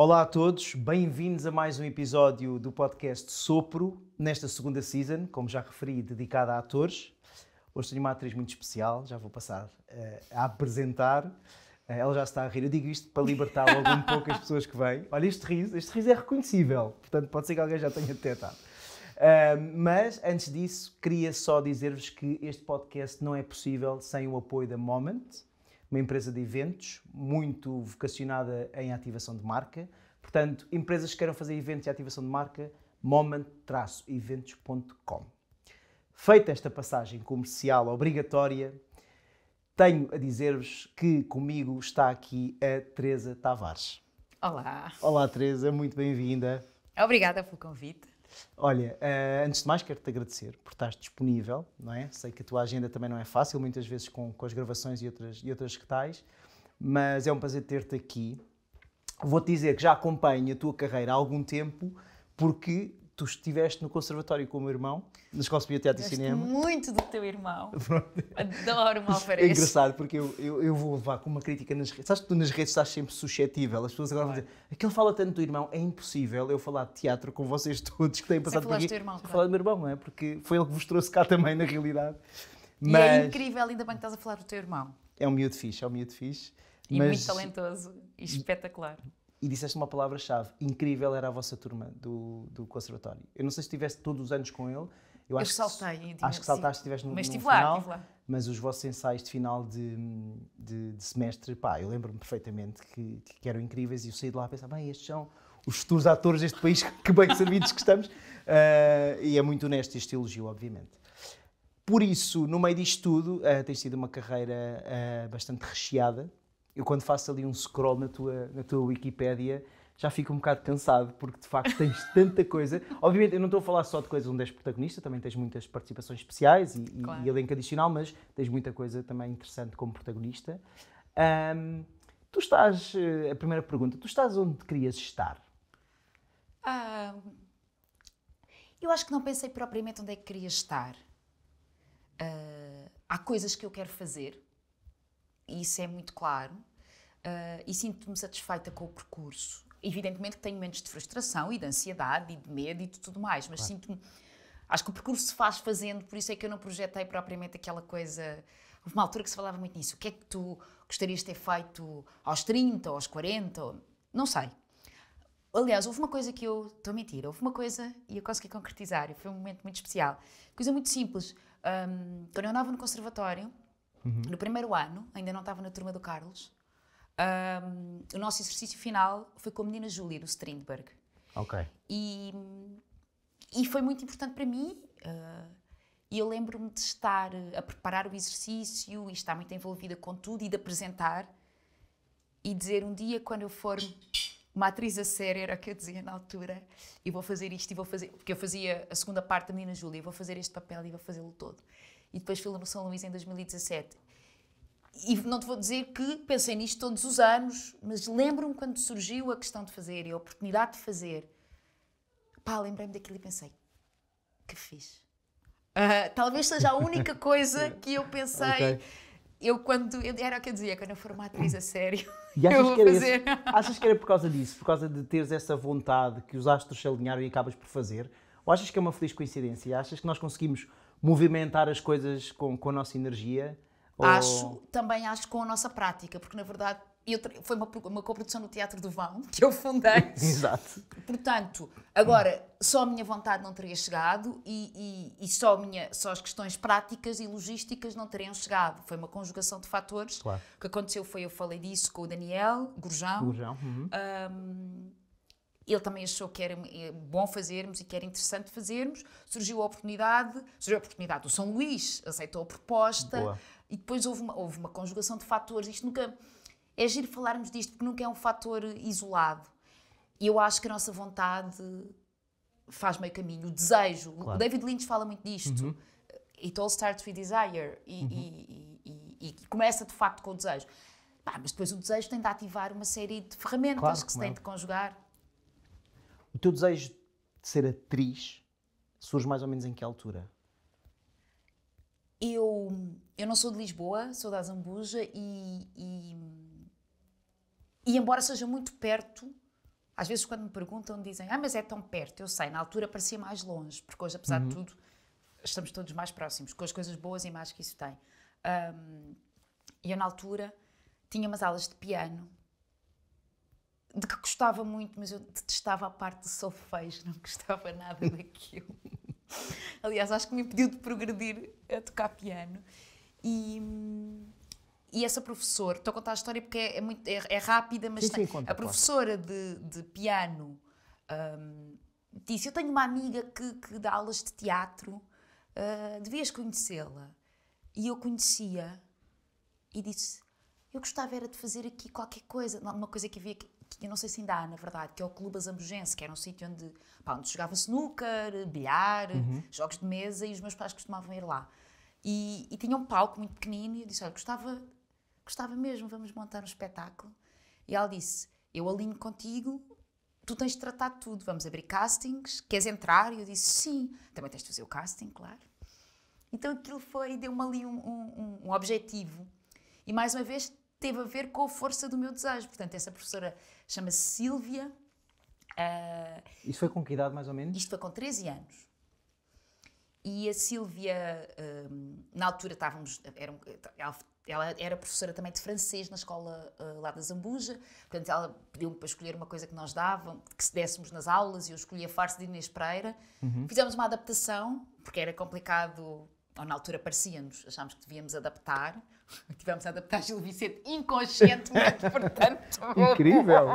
Olá a todos, bem-vindos a mais um episódio do podcast Sopro, nesta segunda season, como já referi, dedicada a atores. Hoje tenho uma atriz muito especial, já vou passar uh, a apresentar. Uh, ela já está a rir, eu digo isto para libertar logo um pouco as pessoas que vêm. Olha, este riso, este riso é reconhecível, portanto pode ser que alguém já tenha detectado. Uh, mas, antes disso, queria só dizer-vos que este podcast não é possível sem o apoio da Moment, uma empresa de eventos, muito vocacionada em ativação de marca. Portanto, empresas que queiram fazer eventos e ativação de marca, moment-eventos.com. Feita esta passagem comercial obrigatória, tenho a dizer-vos que comigo está aqui a Teresa Tavares. Olá. Olá, Teresa, muito bem-vinda. Obrigada pelo convite. Olha, eh, antes de mais quero-te agradecer por estar disponível, não é? Sei que a tua agenda também não é fácil, muitas vezes com, com as gravações e outras, e outras que tais, mas é um prazer ter-te aqui. Vou-te dizer que já acompanho a tua carreira há algum tempo, porque tu estiveste no conservatório com o meu irmão, na Escola Superior de Teatro Gosto e Cinema. muito do teu irmão. Adoro o Alvarez. É engraçado, porque eu, eu, eu, vou levar com uma crítica nas redes. Sabes que tu nas redes estás sempre suscetível. As pessoas agora vão dizer, aquele é fala tanto do irmão, é impossível eu falar de teatro com vocês todos que têm passado por aqui. Do irmão, falar do meu irmão, não é? Porque foi ele que vos trouxe cá também, na realidade. Mas... E é incrível, ainda bem que estás a falar do teu irmão. É um miúdo fixe, é um miúdo fixe. E mas... muito talentoso e espetacular e disseste uma palavra-chave. Incrível era a vossa turma do, do conservatório. Eu não sei se estiveste todos os anos com ele. Eu, eu saltei. Que, acho que saltaste, estiveste no, mas no lá, final. Lá. Mas os vossos ensaios de final de, de, de semestre, pá, eu lembro-me perfeitamente que, que, eram incríveis e eu saí de lá a pensar, bem, estes são os futuros atores deste país, que bem servidos que estamos. Uh, e é muito honesto este elogio, obviamente. Por isso, no meio disto tudo, uh, ah, tem sido uma carreira uh, bastante recheada eu quando faço ali um scroll na tua, na tua Wikipédia, já fico um bocado cansado, porque de facto tens tanta coisa. Obviamente, eu não estou a falar só de coisas onde és protagonista, também tens muitas participações especiais e, claro. e elenco adicional, mas tens muita coisa também interessante como protagonista. Um, tu estás, eh, a primeira pergunta, tu estás onde querias estar? Ah, eu acho que não pensei propriamente onde é que queria estar. Uh, há coisas que eu quero fazer, e isso é muito claro uh, e sinto-me satisfeita com o percurso. Evidentemente que tenho menos de frustração e de ansiedade e de medo e de tudo mais, mas claro. sinto-me. Acho que o percurso se faz fazendo, por isso é que eu não projetei propriamente aquela coisa. Houve uma altura que se falava muito nisso. O que é que tu gostarias de ter feito aos 30, aos 40? Ou... Não sei. Aliás, houve uma coisa que eu. Estou a mentir, houve uma coisa e eu consegui concretizar, e foi um momento muito especial. Coisa muito simples. Um, quando eu andava no conservatório, uhum. no primeiro ano, ainda não estava na turma do Carlos, um, o nosso exercício final foi com a menina Júlia, do Strindberg. Ok. E, e foi muito importante para mim. Uh, e eu lembro-me de estar a preparar o exercício e estar muito envolvida com tudo e de apresentar e dizer um dia quando eu for uma atriz a sério, era o que eu dizia na altura, e vou fazer isto e vou fazer, porque eu fazia a segunda parte da Menina Júlia, e vou fazer este papel e vou fazê-lo todo. E depois fui no São Luís em 2017 e não te vou dizer que pensei nisto todos os anos, mas lembro-me quando surgiu a questão de fazer e a oportunidade de fazer. Pá, lembrei-me daquilo e pensei: que fiz. Uh, ah, talvez seja a única coisa que eu pensei. okay. Eu, quando. Eu, era o que eu dizia, quando eu for uma atriz a sério. E achas, eu vou que era fazer... Esse, achas que era por causa disso? Por causa de teres essa vontade que os astros se alinharam e acabas por fazer? Ou achas que é uma feliz coincidência? Achas que nós conseguimos movimentar as coisas com, com a nossa energia? Acho, também acho com a nossa prática, porque na verdade eu, foi uma, uma coprodução no Teatro do Vão que eu fundei. Exato. Portanto, agora, só a minha vontade não teria chegado e, e, e, só, minha, só as questões práticas e logísticas não teriam chegado. Foi uma conjugação de fatores. Claro. O que aconteceu foi, eu falei disso com o Daniel Gurjão. Gurjão. Uhum. Um, ele também achou que era eh, bom fazermos e que era interessante fazermos. Surgiu a oportunidade, surgiu a oportunidade do São Luís, aceitou a proposta. Boa e depois houve uma, houve uma conjugação de fatores. Isto nunca. É giro falarmos disto porque nunca é um fator isolado. E eu acho que a nossa vontade faz meio caminho. O desejo. Claro. O David Lynch fala muito disto. Uhum. It all starts with desire. E, uhum. e, e, e começa de facto com o desejo. Bah, mas depois o desejo tem de ativar uma série de ferramentas claro, que se tem é. de conjugar. O teu desejo de ser atriz surge mais ou menos em que altura? Eu eu não sou de Lisboa, sou da Zambuja e, e, e, embora seja muito perto, às vezes quando me perguntam dizem, ah, mas é tão perto, eu sei, na altura parecia mais longe, porque hoje, apesar uhum. de tudo, estamos todos mais próximos, com as coisas boas e más que isso tem. Um, eu na altura tinha umas aulas de piano, de que gostava muito, mas eu detestava a parte de solfejo, não gostava nada daquilo. Aliás, acho que me impediu de progredir a tocar piano. E, e essa professora, estou a contar a história porque é, é muito, é, é, rápida, mas sim, tem, sim, conta, a professora de, de, piano um, disse: Eu tenho uma amiga que, que dá aulas de teatro, uh, devias conhecê-la. E eu conhecia e disse: Eu gostava era de fazer aqui qualquer coisa, uma coisa que havia aqui. Que eu não sei se ainda há, na verdade, que é o Clube Azambugense, que era um sítio onde, onde jogava snooker, bilhar, uhum. jogos de mesa, e os meus pais costumavam ir lá. E, e tinha um palco muito pequenino e eu disse: Olha, gostava, gostava mesmo, vamos montar um espetáculo. E ela disse: Eu alinho contigo, tu tens de tratar tudo, vamos abrir castings, queres entrar? E eu disse: Sim, também tens de fazer o casting, claro. Então aquilo foi, deu-me ali um, um, um objetivo. E mais uma vez teve a ver com a força do meu desejo. Portanto, essa professora chama-se Sílvia. Uh, ah, Isso foi com que idade, mais ou menos? Isto foi com 13 anos. E a Sílvia, um, na altura estávamos, era, ela, ela, era professora também de francês na escola uh, lá da Zambuja, portanto ela pediu-me para escolher uma coisa que nós davam que se dessemos nas aulas, e eu escolhi a farsa de Inês Pereira. Uhum. Fizemos uma adaptação, porque era complicado ou na altura parecia-nos, achámos que devíamos adaptar, tivemos a adaptar Gil Vicente inconscientemente, portanto. Incrível!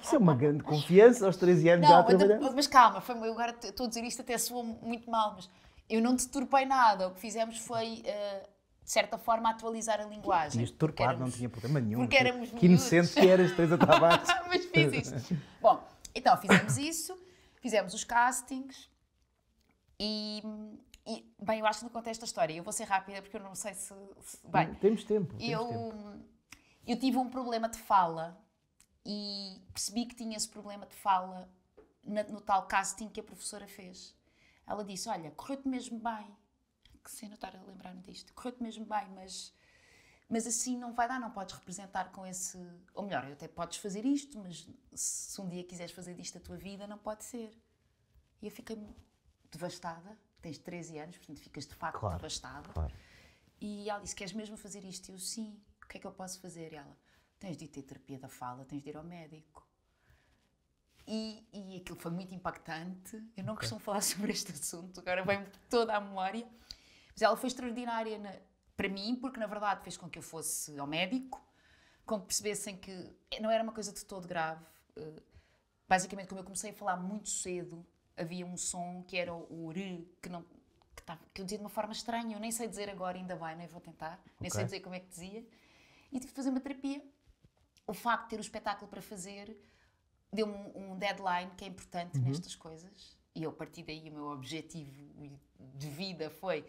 Isso é uma grande confiança aos 13 anos não, já a trabalhar. Mas calma, foi, agora estou a dizer isto até soa muito mal, mas eu não deturpei nada. O que fizemos foi. Uh, de certa forma, atualizar a linguagem. Tinhas deturpado, não tinha problema nenhum. Porque éramos Que inocente que eras, Teresa Tavares. Mas fiz isso. Bom, então fizemos isso, fizemos os castings e, e, bem, eu acho que não contei esta história. Eu vou ser rápida porque eu não sei se. se bem, temos tempo. Eu, tempo. eu tive um problema de fala e percebi que tinha esse problema de fala na, no tal casting que a professora fez. Ela disse: Olha, correu-te mesmo bem. Que cena estar a lembrar-me disto. Correu-te mesmo bem, mas, mas assim não vai dar, não podes representar com esse. Ou melhor, até podes fazer isto, mas se um dia quiseres fazer disto a tua vida, não pode ser. E eu fiquei devastada. Tens 13 anos, portanto ficas de facto claro, devastada. Claro. E ela disse: Queres mesmo fazer isto? E eu, sim. O que é que eu posso fazer? E ela: Tens de ir ter terapia da fala, tens de ir ao médico. E, e aquilo foi muito impactante. Eu não okay. costumo falar sobre este assunto, agora vem-me toda a memória. Mas ela foi extraordinária na, para mim, porque na verdade fez com que eu fosse ao médico, com que percebessem que não era uma coisa de todo grave. Eh, basicamente, como eu comecei a falar muito cedo, havia um som que era o R, que não, tá, que eu dizia de uma forma estranha, eu nem sei dizer agora, ainda vai nem né, vou tentar, nem sei dizer como é que dizia. E tive de fazer uma terapia. O facto de ter o espetáculo para fazer deu-me um deadline que é importante uhum. nestas coisas. E eu, a partir daí, o meu objetivo de vida foi: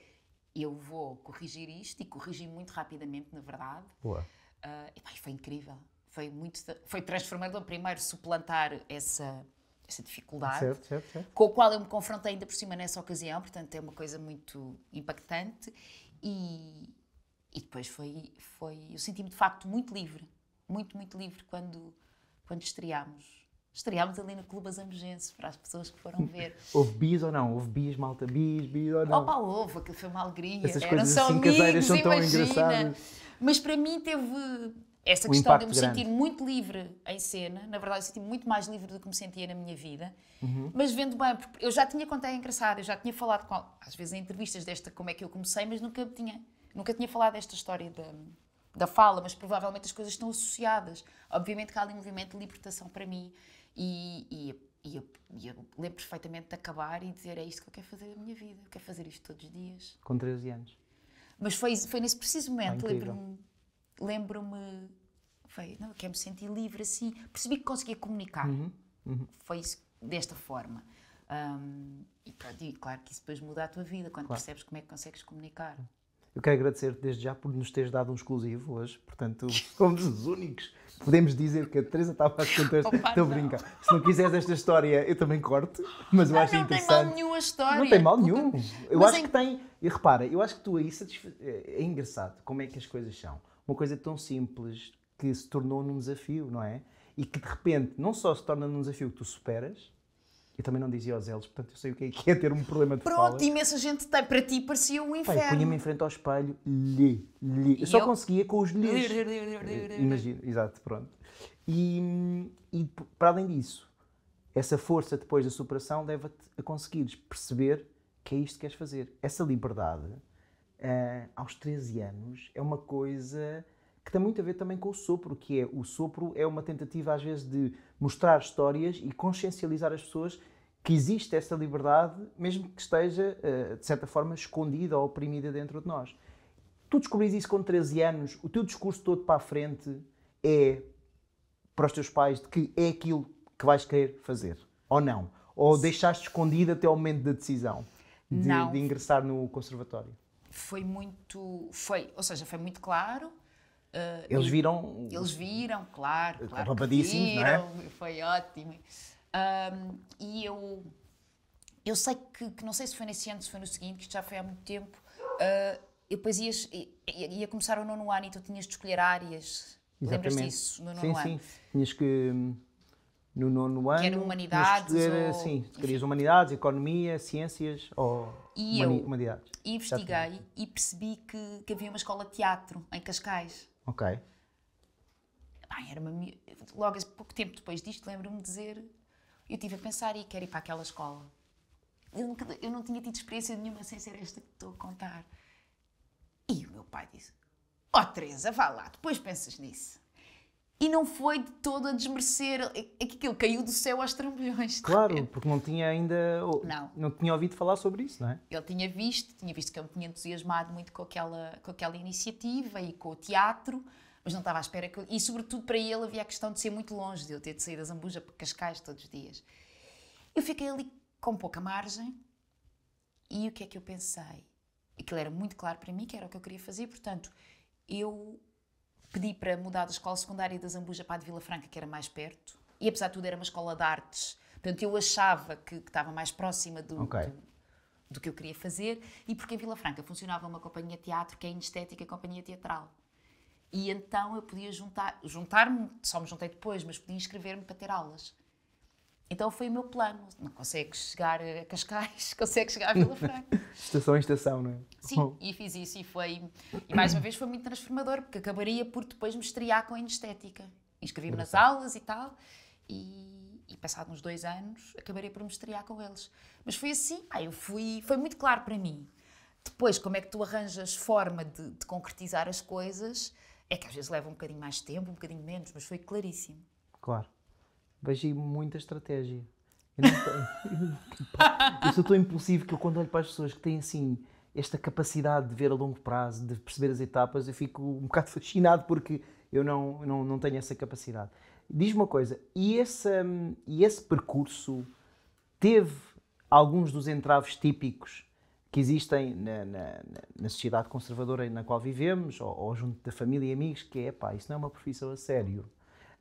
eu vou corrigir isto, e corrigi muito rapidamente, na verdade. Boa. Uh, e, foi incrível. Foi muito. Foi transformador, primeiro, suplantar essa, essa dificuldade, certo, certo, certo. com a qual eu me confrontei ainda por cima nessa ocasião, portanto, é uma coisa muito impactante. E, e depois foi. foi eu senti-me, de facto, muito livre. Muito, muito livre quando, quando estreámos Estreámos ali no Clube Azambugenses, para as pessoas que foram ver. houve bis ou não? Houve bis, malta bis, bis ou não? Opa, houve, aquilo foi uma alegria. Essas Eram só assim, amigos, são tão Engraçadas. Mas para mim teve essa um questão de eu me grande. sentir muito livre em cena. Na verdade, eu senti muito mais livre do que me sentia na minha vida. Uhum. Mas vendo bem, porque eu já tinha contado é engraçado, eu já tinha falado com, às vezes em entrevistas desta, como é que eu comecei, mas nunca tinha, nunca tinha falado desta história da da fala, mas provavelmente as coisas estão associadas. Obviamente que há ali um movimento de libertação para mim e, e e eu, eu lembro perfeitamente de acabar e dizer é isto que eu quero fazer da minha vida, eu quero fazer isto todos os dias. Com 13 anos. Mas foi, foi nesse preciso momento, lembro-me, lembro-me, foi, não, eu quero me sentir livre assim, percebi que conseguia comunicar, uhum, uhum. foi isso, desta forma. Um, e, pronto, e claro que isso depois muda a tua vida, quando claro. percebes como é que consegues comunicar. Eu quero agradecer-te desde já por nos teres dado um exclusivo hoje. Portanto, somos os únicos. Podemos dizer que a Teresa estava a contar. Estou a brincar. Se não quiseres esta história, eu também corto. Mas eu não, ah, acho não interessante. Não tem mal nenhum a história. Não tem mal nenhum. Eu mas acho em... que tem. E repara, eu acho que tu aí satisfe... É, é engraçado como é que as coisas são. Uma coisa tão simples que se tornou num desafio, não é? E que de repente não só se torna num desafio que tu superas, eu também não dizia aos elos, portanto eu sei o que é, que é ter um problema de Pronto, fala. imensa gente está Para ti parecia um inferno. Punha-me em frente ao espelho, lhe, lhe. Eu só eu... conseguia com os lhes. Imagina, exato, pronto. E, e para além disso, essa força depois da superação leva-te a conseguires perceber que é isto que queres fazer. Essa liberdade, uh, aos 13 anos, é uma coisa que tem muito a ver também com o sopro, que é o sopro é uma tentativa às vezes de mostrar histórias e consciencializar as pessoas que existe essa liberdade, mesmo que esteja, eh, de certa forma, escondida ou oprimida dentro de nós. Tu descobris isso com 13 anos, o teu discurso todo para a frente é para os teus pais de que é aquilo que vais querer fazer, ou não? Ou deixaste escondido até o momento da decisão de, de, ingressar no conservatório? Foi muito, foi, ou seja, foi muito claro. Eh, eles viram? Eles viram, claro, eh, claro. Papadíssimos, não é? Foi ótimo. Um, e eu, eu sei que, que, não sei se foi nesse ano, se foi no seguinte, que isto já foi há muito tempo, uh, eu depois ia, ia começar o nono ano e tu tinhas de escolher áreas. lembras disso, no nono sim, ano? Sim, tinhas que... No nono ano, que era humanidades escolher, ou... Sim, querias humanidades, economia, ciências ou e humani eu humanidades. E investiguei e percebi que, que havia uma escola de teatro em Cascais. Ok. Bem, era uma... Logo, pouco tempo depois disto, lembro-me de dizer eu tive a pensar e quero ir para aquela escola. Eu, nunca, eu não tinha tido experiência nenhuma sem ser esta que estou a contar. E o meu pai disse: Ó oh, Teresa, vá lá, depois pensas nisso. E não foi de todo a desmerecer. É, é aquilo caiu do céu aos trambolhões. É? Claro, porque não tinha ainda. Não. não tinha ouvido falar sobre isso, não é? Ele tinha visto, tinha visto que eu me tinha entusiasmado muito com aquela, com aquela iniciativa e com o teatro mas não estava à espera que. E sobretudo para ele havia a questão de ser muito longe, de eu ter de sair da Zambuja para Cascais todos os dias. Eu fiquei ali com pouca margem e o que é que eu pensei? Aquilo era muito claro para mim que era o que eu queria fazer, portanto, eu pedi para mudar da escola secundária da Zambuja para a de Vila Franca, que era mais perto, e apesar de tudo era uma escola de artes, portanto eu achava que, que estava mais próxima do, okay. do, do, que eu queria fazer, e porque em Vila Franca funcionava uma companhia de teatro que é inestética, companhia teatral. E então eu podia juntar, juntar-me, só me juntei depois, mas podia inscrever-me para ter aulas. Então foi o meu plano. Não consegues chegar a Cascais, consegues chegar a Vila Franca. estação em estação, não é? Sim, e fiz isso e foi. E mais uma vez foi muito transformador, porque acabaria por depois me estrear com a estética Inscrevi-me nas aulas e tal, e, e passado uns dois anos acabaria por me estrear com eles. Mas foi assim, ah, eu fui. Foi muito claro para mim. Depois, como é que tu arranjas forma de, de concretizar as coisas? É que às vezes leva um bocadinho mais tempo, um bocadinho menos, mas foi claríssimo. Claro. Vejo aí muita estratégia. Eu, não, eu sou tão impulsivo que eu quando olho para as pessoas que têm assim esta capacidade de ver a longo prazo, de perceber as etapas, eu fico um bocado fascinado porque eu não, não, não tenho essa capacidade. Diz-me uma coisa, e esse, e esse percurso teve alguns dos entraves típicos que existem na, na, na, sociedade conservadora na qual vivemos, ou, ou, junto da família e amigos, que é, pá, isso não é uma profissão a sério.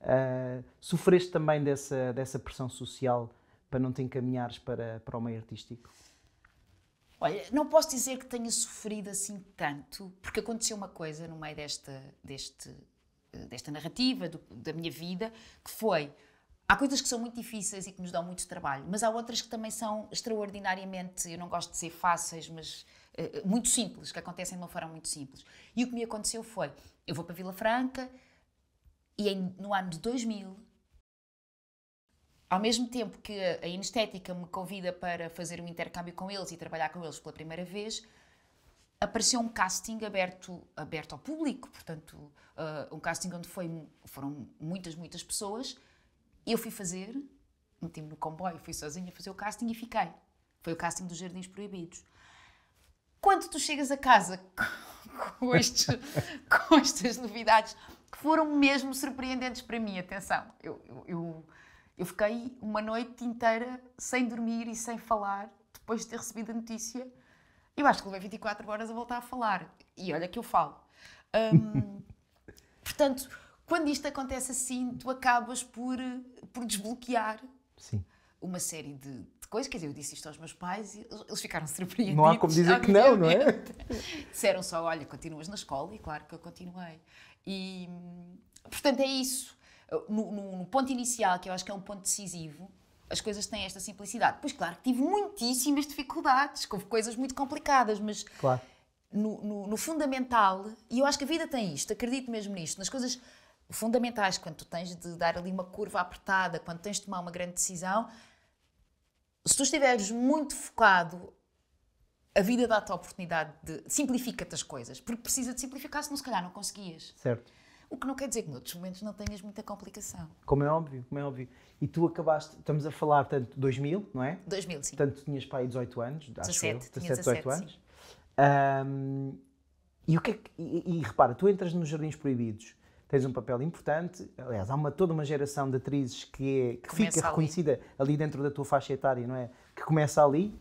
Uh, sofreste também dessa, dessa pressão social para não te encaminhares para, para o meio artístico? Olha, não posso dizer que tenha sofrido assim tanto, porque aconteceu uma coisa no meio desta, deste, desta narrativa do, da minha vida, que foi Há coisas que são muito difíceis e que nos dão muito trabalho, mas há outras que também são extraordinariamente, eu não gosto de ser fáceis, mas uh, muito simples, que acontecem de uma forma muito simples. E o que me aconteceu foi, eu vou para Vila Franca e em, no ano de 2000, ao mesmo tempo que a Inestética me convida para fazer um intercâmbio com eles e trabalhar com eles pela primeira vez, apareceu um casting aberto, aberto ao público, portanto, uh, um casting onde foi, foram muitas, muitas pessoas e eu fui fazer, meti-me no comboio, fui sozinha fazer o casting e fiquei. Foi o casting dos Jardins Proibidos. Quando tu chegas a casa com, estes, com estas novidades, que foram mesmo surpreendentes para mim, atenção, eu, eu, eu, eu fiquei uma noite inteira sem dormir e sem falar, depois de ter recebido a notícia. Eu acho que levei 24 horas a voltar a falar. E olha que eu falo. Hum, portanto, quando isto acontece assim, tu acabas por, por desbloquear Sim. uma série de, de, coisas. Quer dizer, eu disse isto aos meus pais e eles ficaram surpreendidos. Não há como dizer que não, não é? Disseram só: olha, continuas na escola, e claro que eu continuei. E, portanto, é isso. No, no, no ponto inicial, que eu acho que é um ponto decisivo, as coisas têm esta simplicidade. Pois claro que tive muitíssimas dificuldades, houve coisas muito complicadas, mas claro. no, no, no, fundamental, e eu acho que a vida tem isto, acredito mesmo nisto, nas coisas fundamentais, quando tu tens de dar ali uma curva apertada, quando tens de tomar uma grande decisão, se tu estiveres muito focado, a vida dá-te a oportunidade de simplificar te as coisas, porque precisa de simplificar, senão se calhar não conseguias. Certo. O que não quer dizer que noutros momentos não tenhas muita complicação. Como é óbvio, como é óbvio. E tu acabaste, estamos a falar tanto 2000, não é? 2000, sim. Portanto, tinhas para aí 18 anos, 17, acho eu, 17, 18 17, anos. Um, e, o que, é que e, e, repara, tu entras nos Jardins Proibidos tens um papel importante. Aliás, há uma, toda uma geração de atrizes que, é, que fica ali. reconhecida ali. dentro da tua faixa etária, não é? Que começa ali.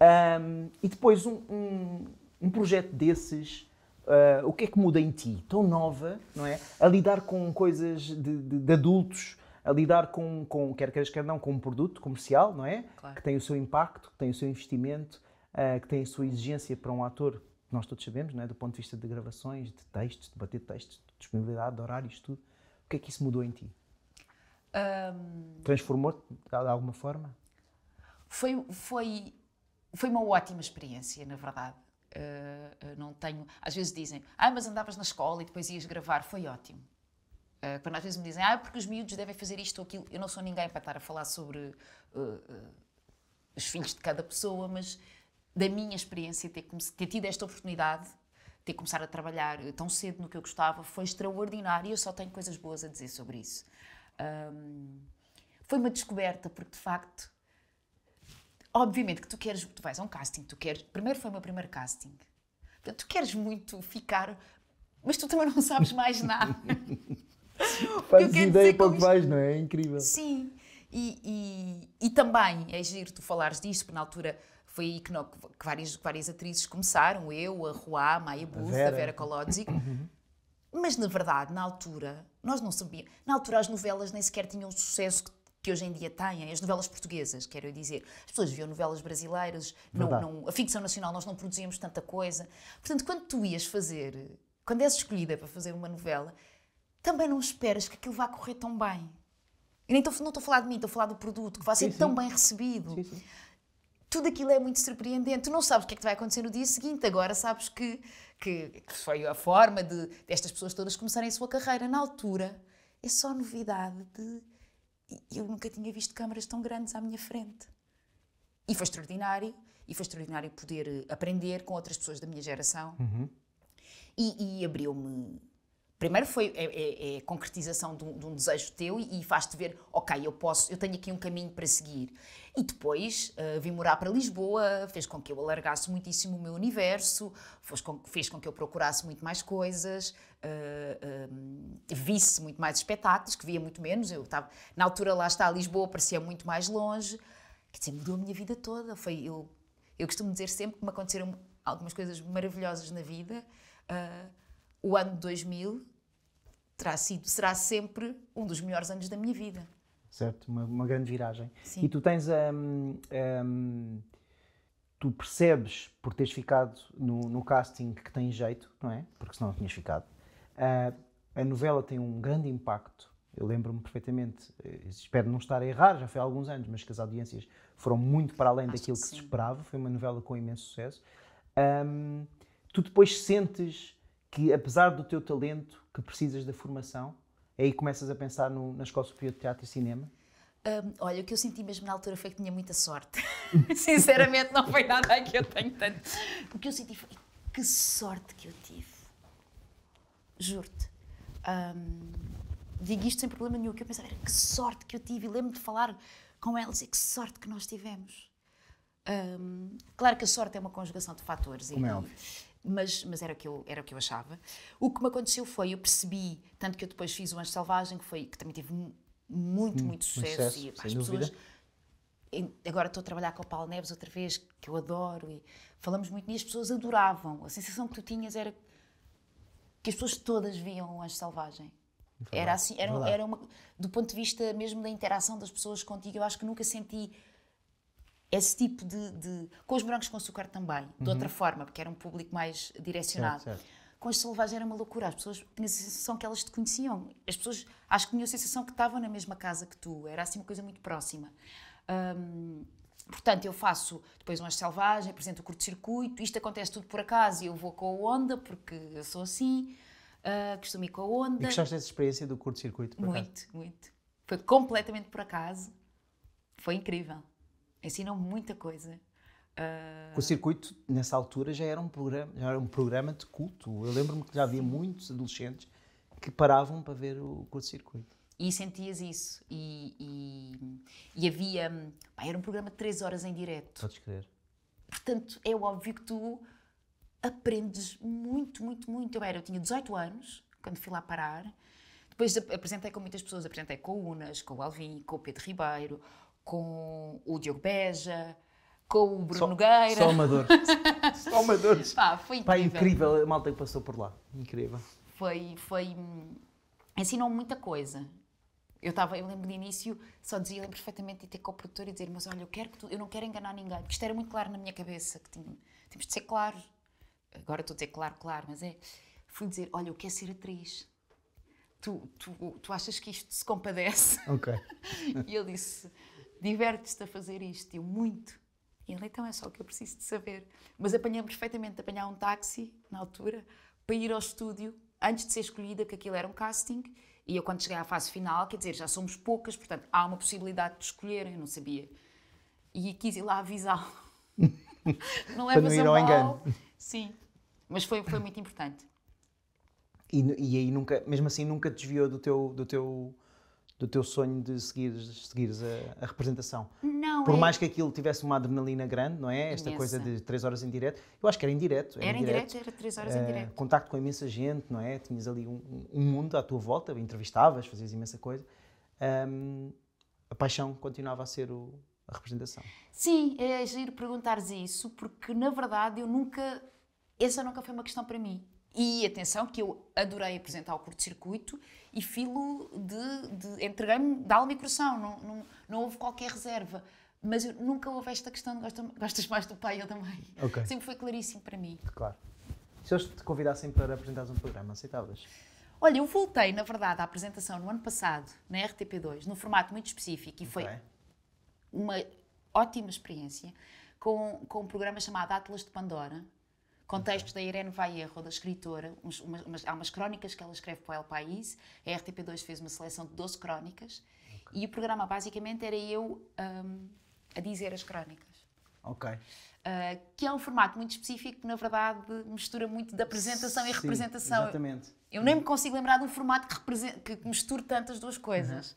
Um, e depois, um, um, um projeto desses, uh, o que é que muda em ti? Tão nova, não é? A lidar com coisas de, de, de adultos, a lidar com, com, quer queiras, quer não, com um produto comercial, não é? Claro. Que tem o seu impacto, que tem o seu investimento, uh, que tem a sua exigência para um ator nós todos sabemos, não é? do ponto de vista de gravações, de textos, de bater textos, disponibilidade, de horário, isto tudo. O que é que isso mudou em ti? Um... Transformou-te de alguma forma? Foi, foi, foi uma ótima experiência, na verdade. Uh, não tenho. Às vezes dizem, ah, mas andavas na escola e depois ias gravar, foi ótimo. Uh, quando às vezes me dizem, ah, porque os miúdos devem fazer isto ou aquilo, eu não sou ninguém para estar a falar sobre uh, os filhos de cada pessoa, mas da minha experiência ter, ter tido esta oportunidade ter começado a trabalhar eh, tão cedo no que eu gostava foi extraordinário e eu só tenho coisas boas a dizer sobre isso. Um, foi uma descoberta, porque de facto, obviamente que tu queres, tu vais a um casting, tu queres, primeiro foi o meu primeiro casting, tu queres muito ficar, mas tu também não sabes mais nada. Fazes ideia para o que vais, não é? É incrível. Sim, e, e, e também é giro tu falares disto, porque na altura foi aí que, não, que várias, várias atrizes começaram, eu, a rua a Maia Booth, a Vera, Vera Uhum. Mas, na verdade, na altura, nós não sabíamos. Na altura, as novelas nem sequer tinham o sucesso que, que hoje em dia têm, as novelas portuguesas, quero dizer. As pessoas viam novelas brasileiras, não, não, a ficção nacional, nós não produzíamos tanta coisa. Portanto, quando tu ias fazer, quando és escolhida para fazer uma novela, também não esperas que aquilo vá correr tão bem. E nem tô, não estou a falar de mim, estou a falar do produto, que vai ser sim, tão bem recebido. Sim, sim tudo aquilo é muito surpreendente. Tu não sabes o que é que vai acontecer no dia seguinte, agora sabes que, que, que foi a forma de, destas pessoas todas começarem a sua carreira. Na altura, é só novidade de. Eu nunca tinha visto câmaras tão grandes à minha frente. E foi extraordinário, e foi extraordinário poder eh, aprender com outras pessoas da minha geração. Uhum. E, e abriu-me. Primeiro foi é, é, é a concretização de um, de um, desejo teu e, e faz-te ver, ok, eu posso, eu tenho aqui um caminho para seguir. E depois uh, vim morar para Lisboa, fez com que eu alargasse muitíssimo o meu universo, fez com, fez com que eu procurasse muito mais coisas, uh, visse muito mais espetáculos, que via muito menos. Eu estava, na altura lá está Lisboa, parecia muito mais longe. Quer dizer, mudou a minha vida toda. Foi, eu, eu costumo dizer sempre que me aconteceram algumas coisas maravilhosas na vida. Uh, o ano 2000 terá sido, será sempre um dos melhores anos da minha vida certo? Uma, uma grande viragem. Sim. E tu tens a. Um, um, tu percebes, por teres ficado no, no casting, que tem jeito, não é? Porque senão não tinhas ficado. Uh, a novela tem um grande impacto. Eu lembro-me perfeitamente, eh, espero não estar a errar, já foi há alguns anos, mas que as audiências foram muito para além Acho daquilo que, que se esperava. Foi uma novela com imenso sucesso. Um, tu depois sentes que, apesar do teu talento, que precisas da formação, aí começas a pensar no, na Escola superior de Teatro e Cinema? Um, olha, o que eu senti mesmo na altura foi que tinha muita sorte. Sinceramente, não foi nada que eu tenho tanto. O que eu senti foi que sorte que eu tive. Juro-te. Um, digo isto sem problema nenhum. O que eu pensava era que sorte que eu tive. E lembro-me de falar com elas e que sorte que nós tivemos. Um, claro que a sorte é uma conjugação de fatores. Como e, é óbvio mas, mas era, o que eu, era o que eu achava. O que me aconteceu foi, eu percebi, tanto que eu depois fiz o Anjo Selvagem, que, foi, que também teve muito, hum, muito, sucesso, sucesso, e as pessoas... Agora estou a trabalhar com o Paulo Neves outra vez, que eu adoro, e falamos muito e as pessoas adoravam. A sensação que tu tinhas era que as pessoas todas viam o Anjo Selvagem. Era assim, era, era uma, do ponto de vista mesmo da interação das pessoas contigo, eu acho que nunca senti esse tipo de, de, Com os brancos com açúcar também, uhum. de outra forma, porque era um público mais direcionado. Certo, certo. Com as selvagens era uma loucura, as pessoas tinham a sensação que elas te conheciam. As pessoas acho que tinham a sensação que estavam na mesma casa que tu, era assim uma coisa muito próxima. Hum, portanto, eu faço depois umas selvagens, apresento o curto-circuito, isto acontece tudo por acaso e eu vou com a onda, porque eu sou assim, uh, costumo ir com a onda. E gostaste dessa experiência do curto-circuito? Muito, acaso? muito. Foi completamente por acaso, foi incrível ensinam muita coisa. Uh... O circuito, nessa altura, já era um programa, já era um programa de culto. Eu lembro-me que já havia muitos adolescentes que paravam para ver o curto-circuito. E sentias isso. E, e, e havia. Pá, era um programa de 3 horas em direto. Podes crer. Portanto, é óbvio que tu aprendes muito, muito, muito. Eu, era, eu tinha 18 anos quando fui lá parar. Depois apresentei com muitas pessoas, apresentei com o Unas, com o Alvin, com o Pedro Ribeiro, com o Diogo Beja, com o Bruno Nogueira. Só amadores. só amadores. Pá, foi incrível. Pá, incrível a malta que passou por lá. Incrível. Foi, foi... Ensinou muita coisa. Eu estava, eu lembro de início, só dizia, lembro perfeitamente de ter com o produtor e dizer, mas olha, eu quero que tu, eu não quero enganar ninguém, porque isto era muito claro na minha cabeça, que tinha, temos de ser claros. Agora estou a dizer claro, claro, mas é, fui dizer, olha, eu quero ser atriz. Tu, tu, tu achas que isto se compadece? Ok. e ele disse, divertes-te a fazer isto? Eu, muito. E ele, então é só o que eu preciso de saber. Mas apanhei perfeitamente de apanhar um táxi, na altura, para ir ao estúdio, antes de ser escolhida, que aquilo era um casting, e eu quando cheguei à fase final, quer dizer, já somos poucas, portanto, há uma possibilidade de escolher, eu não sabia. E quis ir lá avisar. não levas é para não a mal. Engano. Sim, mas foi, foi muito importante. E, e aí nunca, mesmo assim, nunca desviou do teu... Do teu do teu sonho de seguires, seguires a, a representação. Não, Por é... mais que aquilo tivesse uma adrenalina grande, não é? Esta Imensa. coisa de três horas em direto. Eu acho que era em direto. Era, era em direto, era três horas uh, em eh, direto. Contacto com imensa gente, não é? Tinhas ali um, um mundo à tua volta, entrevistavas, fazias imensa coisa. Um, a paixão continuava a ser o, a representação. Sim, é giro perguntares isso, porque na verdade eu nunca. Essa nunca foi uma questão para mim. E atenção, que eu adorei apresentar o curto-circuito e filo de. de entreguei-me de alma e coração, não, não, não houve qualquer reserva. Mas eu, nunca houve esta questão de gostas mais do pai ou da mãe. Okay. Sempre foi claríssimo para mim. Claro. Se eles te convidassem para apresentares um programa, aceitavas? Olha, eu voltei, na verdade, à apresentação no ano passado, na RTP2, num formato muito específico, e okay. foi uma ótima experiência, com, com um programa chamado Atlas de Pandora, Contextos da Irene Vaierro, da escritora, uns, umas, umas, há umas crónicas que ela escreve para o El País, a RTP2 fez uma seleção de 12 crónicas okay. e o programa basicamente era eu um, a dizer as crónicas. Ok. Uh, que é um formato muito específico que, na verdade, mistura muito da apresentação Sim, e representação. Exatamente. Eu, eu nem me consigo lembrar de um formato que, que misture tantas duas coisas. Uhum.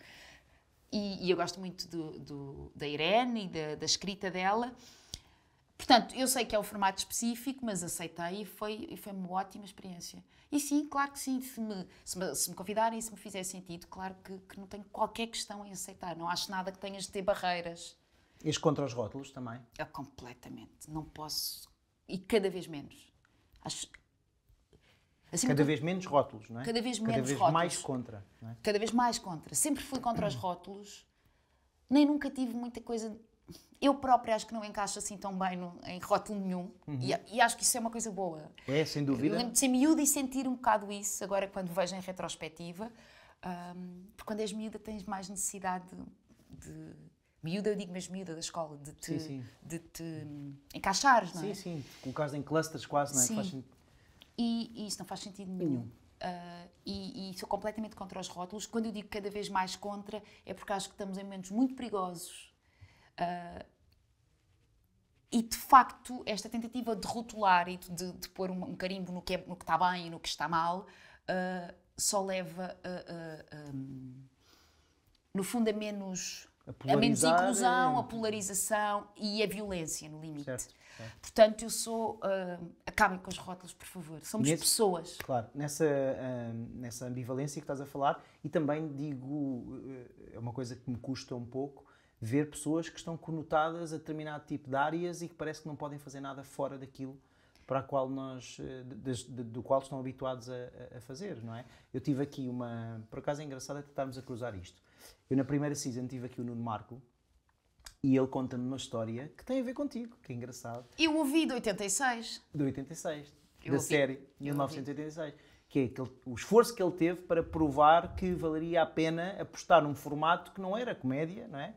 E, e, eu gosto muito do, do, da Irene e da, da escrita dela. Portanto, eu sei que é um formato específico, mas aceitei e foi, e foi uma ótima experiência. E sim, claro que sim, se me, se me, se me convidarem e se me fizer sentido, claro que, que, não tenho qualquer questão em aceitar. Não acho nada que tenhas de ter barreiras. És contra os rótulos também? Eu, é completamente. Não posso. E cada vez menos. Acho. Assim, cada vez menos rótulos, não é? Cada vez cada vez rótulos. mais contra. É? Cada vez mais contra. Sempre fui contra os rótulos, nem nunca tive muita coisa eu própria acho que não encaixo assim tão bem no, em rótulo nenhum uhum. e, e, acho que isso é uma coisa boa. É, sem dúvida. Lembro-me de ser miúda e sentir um bocado isso, agora quando vejo em retrospectiva, um, porque quando és miúda tens mais necessidade de. de miúda, eu digo mesmo miúda da escola, de te, sim, sim. De te hum, encaixares, não é? Sim, sim, colocares em clusters quase, não é? Sim. Faz e, e isso não faz sentido nenhum. nenhum. Uh, e, e, sou completamente contra os rótulos. Quando eu digo cada vez mais contra, é porque acho que estamos em momentos muito perigosos Uh, e de facto, esta tentativa de rotular e de, de pôr um, um, carimbo no que, é, no que está bem e no que está mal uh, só leva a, a, a, hum, no fundo a menos a, a menos inclusão, eh, a polarização e a violência, no limite. certo. Portanto, eu sou. Uh, acabem com os rótulos, por favor. Somos Nesse, pessoas. Claro, nessa, uh, nessa ambivalência que estás a falar, e também digo, eh, é uh, uma coisa que me custa um pouco, ver pessoas que estão conotadas a determinado tipo de áreas e que parece que não podem fazer nada fora daquilo para a qual nós, eh, do qual estão habituados a, a, fazer, não é? Eu tive aqui uma, por acaso é engraçado é tentarmos a cruzar isto. Eu na primeira season tive aqui o Nuno Marco e ele conta-me uma história que tem a ver contigo, que é engraçado. Eu ouvi de 86. De 86, eu da ouvi. série, 1986. Que é aquele, o esforço que ele teve para provar que valeria a pena apostar num formato que não era comédia, não é?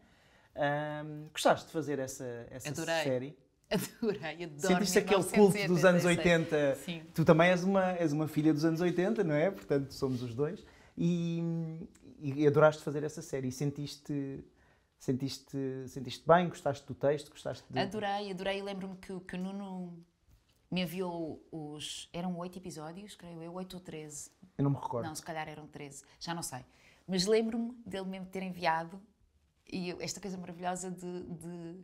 Um, gostaste de fazer essa, essa Adorei. série? Adorei, adoro. Sentiste aquele culto dos anos 80. Sim. Tu também és uma, és uma filha dos anos 80, não é? Portanto, somos os dois. E, e adoraste fazer essa série. sentiste Sentiste, sentiste bem? Gostaste do texto? Gostaste de... Adorei, adorei. Lembro-me que, que o Nuno me enviou os. Eram oito episódios, creio eu, oito ou treze. Eu não me recordo. Não, se calhar eram treze, já não sei. Mas lembro-me dele mesmo ter enviado e esta coisa maravilhosa de, de, de,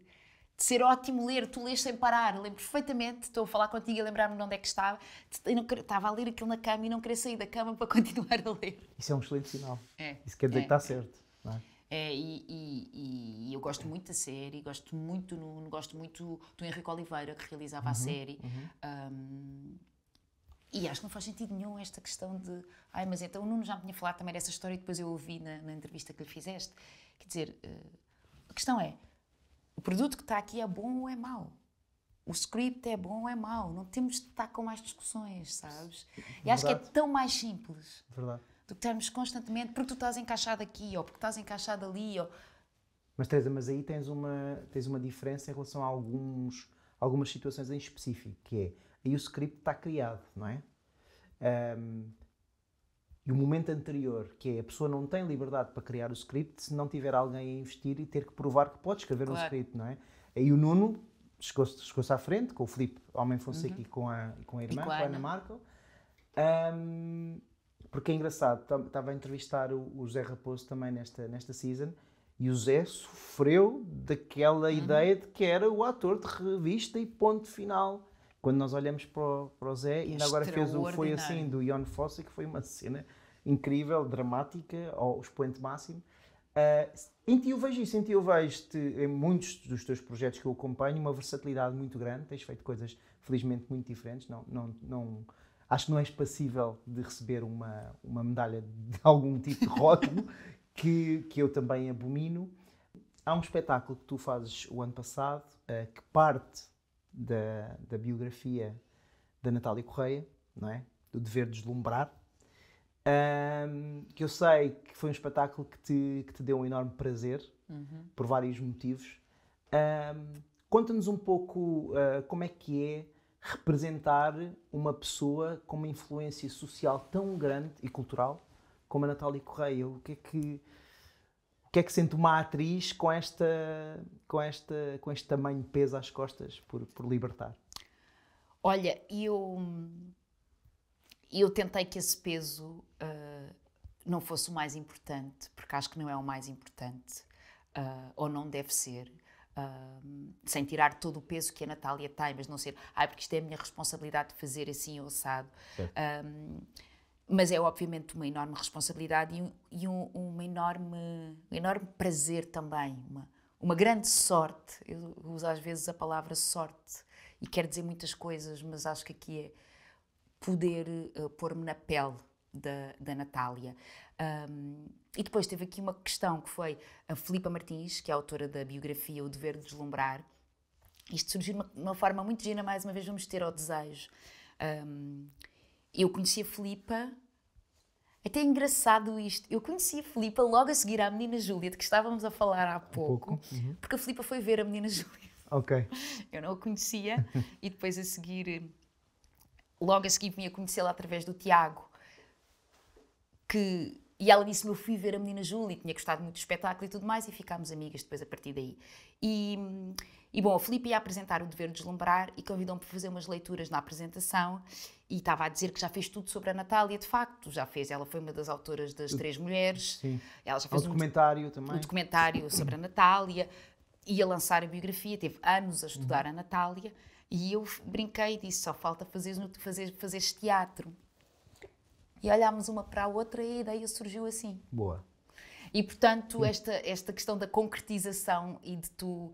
ser ótimo ler, tu lês sem parar, lembro perfeitamente, estou a falar contigo e lembrar-me de onde é que estava, não, estava a ler aquilo na cama e não queria sair da cama para continuar a ler. Isso é um excelente sinal. É. Isso quer dizer é. que está certo, não é? É, e, e, e, eu gosto muito da série, gosto muito do Nuno, gosto muito do Henrique Oliveira que realizava uhum, a série. Uhum. Um, e acho que não faz sentido nenhum esta questão de. Ai, mas então o Nuno já me tinha falado também dessa história e depois eu ouvi na, na entrevista que lhe fizeste. Quer dizer, eh, a questão é: o produto que está aqui é bom ou é mau? O script é bom ou é mau? Não temos de estar com mais discussões, sabes? Verdade. E acho que é tão mais simples Verdade. do que estarmos constantemente porque tu estás encaixado aqui ou porque estás encaixado ali. Ou... Mas Teresa, mas aí tens uma, tens uma diferença em relação a alguns, algumas situações em específico, que é aí o script está criado, não é? Um, e o momento anterior, que é a pessoa não tem liberdade para criar o script se não tiver alguém a investir e ter que provar que pode escrever claro. um script, não é? Aí o Nuno chegou-se chegou à frente, com o Filipe Homem Fonseca uhum. e, com a, e com a irmã, com a Ana, Marco. Um, porque é engraçado, estava a entrevistar o, o Zé Raposo também nesta, nesta season e o Zé sofreu daquela uhum. ideia de que era o ator de revista e ponto final quando nós olhamos para o, para o Zé, ainda agora fez o Foi Assim do Ion Fossa, que foi uma cena incrível, dramática, ao expoente máximo. Uh, em ti eu vejo isso, em ti eu vejo em muitos dos teus projetos que eu acompanho uma versatilidade muito grande, tens feito coisas felizmente muito diferentes, não, não, não, acho que não és passível de receber uma, uma medalha de algum tipo de rótulo, que, que eu também abomino. Há um espetáculo que tu fazes o ano passado, uh, que parte da, da biografia da Natália Correia, não é? Do dever de deslumbrar, que eu sei que foi um espetáculo que te, que te deu um enorme prazer, uhum. por vários motivos. Um, Conta-nos um pouco uh, como é que é representar uma pessoa com uma influência social tão grande e cultural como a Natália Correia. O que é que, o que, é que sente uma atriz com, esta, com, esta, com este tamanho peso às costas por, por libertar? Olha, eu e eu tentei que esse peso uh, não fosse o mais importante, porque acho que não é o mais importante, uh, ou não deve ser. Uh, sem tirar todo o peso que a Natália tem, mas não ser, ai, ah, porque isto é a minha responsabilidade de fazer assim ou assado. Um, mas é obviamente uma enorme responsabilidade e, um, e um, uma enorme, um enorme prazer também, uma, uma grande sorte. Eu uso às vezes a palavra sorte e quer dizer muitas coisas, mas acho que aqui é poder uh, pôr-me na pele da, da Natália. Um, e depois teve aqui uma questão que foi a Filipa Martins, que é autora da biografia O Dever de Deslumbrar. Isto surgiu de uma, uma forma muito gira, mais uma vez vamos ter ao desejo. Um, eu conheci a Filipa, até é engraçado isto, eu conheci a Filipa logo a seguir à menina Júlia, de que estávamos a falar há pouco, um pouco. Uhum. porque a Filipa foi ver a menina Júlia. Ok. Eu não a conhecia e depois a seguir Logo a seguir vim a conhecê-la através do Tiago, que e ela disse-me: Eu fui ver a menina Júlia, tinha gostado muito do espetáculo e tudo mais, e ficámos amigas depois a partir daí. E, e bom, a Felipe ia apresentar o Dever de Deslumbrar e convidou-me para fazer umas leituras na apresentação. E estava a dizer que já fez tudo sobre a Natália, de facto, já fez. Ela foi uma das autoras das Três Mulheres. Sim. Ela já fez um documentário também. Um documentário sobre a Natália. Ia lançar a biografia, teve anos a estudar uhum. a Natália. E eu brinquei e disse: só falta fazeres, fazeres, fazeres teatro. E olhámos uma para a outra e a ideia surgiu assim. Boa. E, portanto, esta, esta questão da concretização e de tu uh,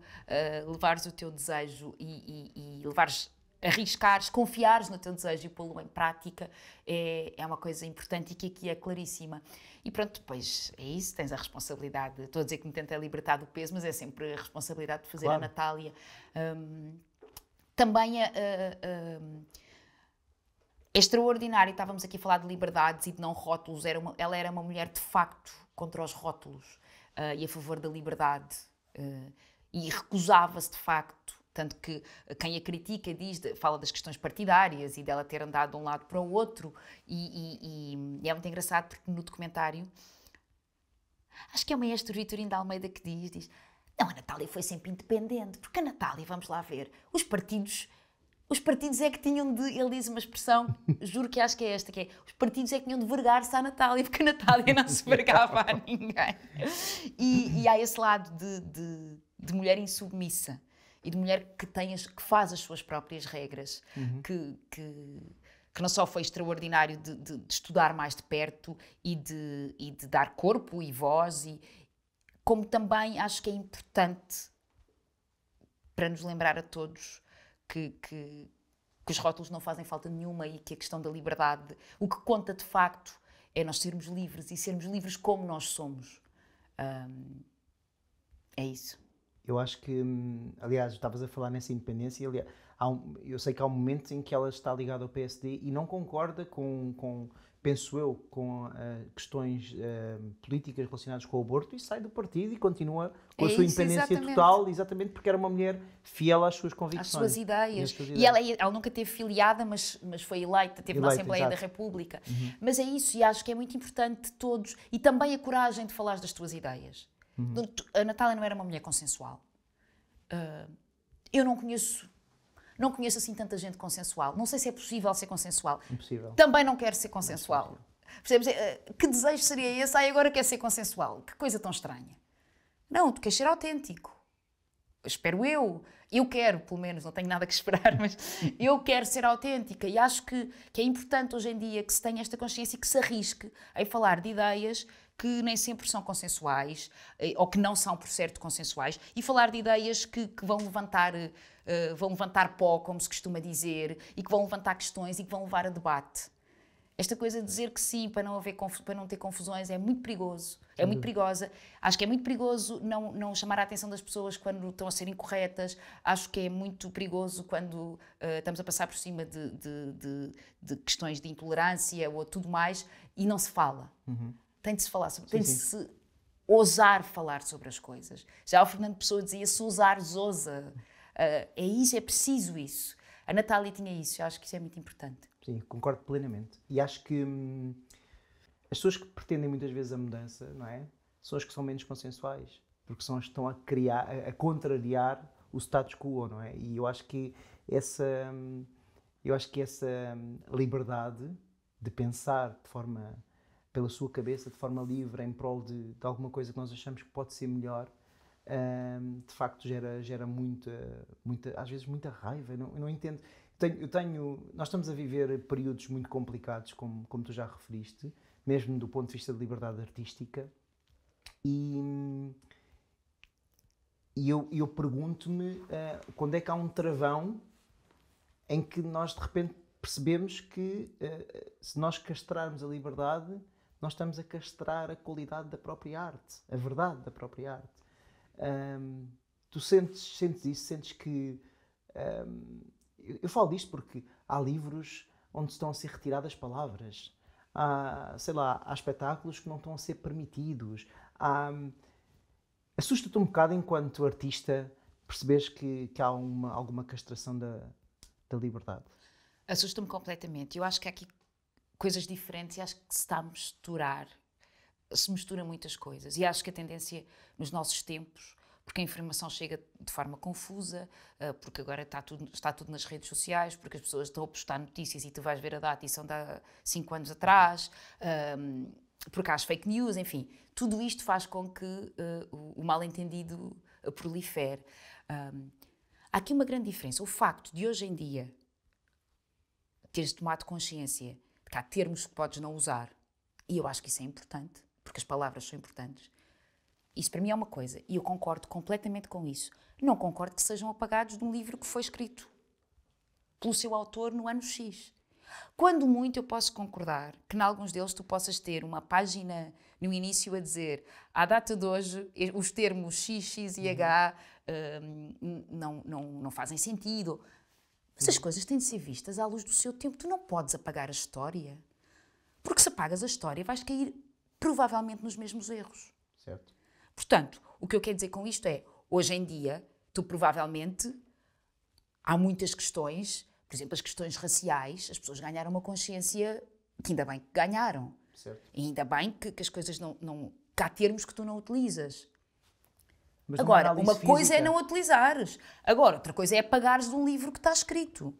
levares o teu desejo e, e, e levares, arriscares, confiares no teu desejo e pô-lo em prática é, é uma coisa importante e que aqui é claríssima. E pronto, depois é isso, tens a responsabilidade. Estou a dizer que me tenta é libertar do peso, mas é sempre a responsabilidade de fazer claro. a Natália. Um, também é extraordinário. Estávamos aqui a falar de liberdades e de não rótulos. Era uma, ela era uma mulher de facto contra os rótulos uh, e a favor da liberdade. Uh, e recusava-se de facto. Tanto que quem a critica diz, fala das questões partidárias e dela ter andado de um lado para o outro. E, e, e é muito engraçado porque no documentário. Acho que é o maestro Vitorino da Almeida que diz: diz não, a Natália foi sempre independente, porque a Natália, vamos lá ver, os partidos. Os partidos é que tinham de. Ele diz uma expressão, juro que acho que é esta, que é. Os partidos é que tinham de vergar-se à Natália, porque a Natália não se vergava a ninguém. E, e há esse lado de, de, de mulher insubmissa e de mulher que, tem as, que faz as suas próprias regras, uhum. que, que, que, não só foi extraordinário de, de, de, estudar mais de perto e de, e de dar corpo e voz e, como também acho que é importante para nos lembrar a todos que, que, que os rótulos não fazem falta nenhuma e que a questão da liberdade, o que conta de facto é nós sermos livres e sermos livres como nós somos. Um, é isso. Eu acho que, hum, aliás, estavas a falar nessa independência, aliás, um, eu sei que há um momento em que ela está ligada ao PSD e não concorda com, com penso eu, com uh, questões uh, políticas relacionadas com o aborto e sai do partido e continua com é a sua isso, independência exatamente. total, exatamente porque era uma mulher fiel às suas convicções. Às suas ideias. E, suas ideias. e ela, é, ela, nunca teve filiada, mas, mas foi eleita, teve eleita, na Assembleia exato. da República. Uhum. Mas é isso, e acho que é muito importante todos, e também a coragem de falar das tuas ideias. Uhum. A Natália não era uma mulher consensual. Uh, eu não conheço não conheço assim tanta gente consensual. Não sei se é possível ser consensual. Impossível. Também não quero ser consensual. Percebes? Eh, que desejo seria esse? Ai, agora quero ser consensual. Que coisa tão estranha. Não, tu queres ser autêntico. Espero eu. Eu quero, pelo menos, não tenho nada que esperar, mas eu quero ser autêntica e acho que, que é importante hoje em dia que se tenha esta consciência e que se arrisque em falar de ideias que nem sempre são consensuais, eh, ou que não são, por certo, consensuais, e falar de ideias que, que vão levantar. Uh, vão levantar pó, como se costuma dizer, e que vão levantar questões e que vão levar a debate. Esta coisa de dizer que sim para não, haver para não ter confusões é muito perigoso. É muito perigosa. Acho que é muito perigoso não, não chamar a atenção das pessoas quando estão a ser incorretas. Acho que é muito perigoso quando uh, estamos a passar por cima de, de, de, de, questões de intolerância ou tudo mais e não se fala. Uhum tem de se falar sobre, sim, tem de se ousar falar sobre as coisas. Já o Fernando Pessoa dizia: se ousares, ousa. Uh, eh, é isso, é preciso isso. A Natália tinha isso, eu acho que isso é muito importante. Sim, concordo plenamente. E acho que hum, as pessoas que pretendem muitas vezes a mudança, não é? São as que são menos consensuais, porque são as que estão a criar, a, contrariar o status quo, não é? E eu acho que essa, hum, eu acho que essa hum, liberdade de pensar de forma pela sua cabeça de forma livre em prol de, de alguma coisa que nós achamos que pode ser melhor, um, de facto gera, gera muita, muita, às vezes muita raiva. Eu não, eu não entendo. Eu tenho, eu tenho, nós estamos a viver períodos muito complicados, como, como tu já referiste, mesmo do ponto de vista de liberdade artística. E, e eu, eu pergunto-me uh, quando é que há um travão em que nós de repente percebemos que uh, se nós castrarmos a liberdade, nós estamos a castrar a qualidade da própria arte, a verdade da própria arte. Um, tu sentes, sentes isso, sentes que. Um, eu, eu, falo disto porque há livros onde estão a ser retiradas palavras, há, sei lá, há espetáculos que não estão a ser permitidos, há. Hum, assusta-te um bocado enquanto artista perceberes que, que há uma, alguma castração da, da liberdade? Assusta-me completamente. Eu acho que há aqui coisas diferentes e acho que se está a misturar, se mistura muitas coisas. E acho que a tendência nos nossos tempos, porque a informação chega de forma confusa, eh, porque agora está tudo, está tudo nas redes sociais, porque as pessoas estão a postar notícias e tu vais ver a data e são de há 5 anos atrás, ehm, porque há as fake news, enfim. Tudo isto faz com que eh, o mal-entendido eh, prolifere. Ehm, há aqui uma grande diferença. O facto de hoje em dia teres tomado consciência há termos que podes não usar. E eu acho que isso é importante, porque as palavras são importantes. Isso para mim é uma coisa, e eu concordo completamente com isso. Não concordo que sejam apagados de um livro que foi escrito pelo seu autor no ano X. Quando muito, eu posso concordar que, em alguns deles, tu possas ter uma página no início a dizer à data de hoje, os termos X, X e H uhum. Hum, não, não, não fazem sentido. Mas as coisas têm de ser vistas à luz do seu tempo. Tu não podes apagar a história. Porque se apagas a história, vais cair provavelmente nos mesmos erros. Certo. Portanto, o que eu quero dizer com isto é, hoje em dia, tu provavelmente há muitas questões, por exemplo, as questões raciais, as pessoas ganharam uma consciência que ainda bem que ganharam. Certo. E ainda bem que, que as coisas não, não. que há termos que tu não utilizas. Mas Agora, uma, coisa física. é não utilizares. Agora, outra coisa é apagares de um livro que está escrito.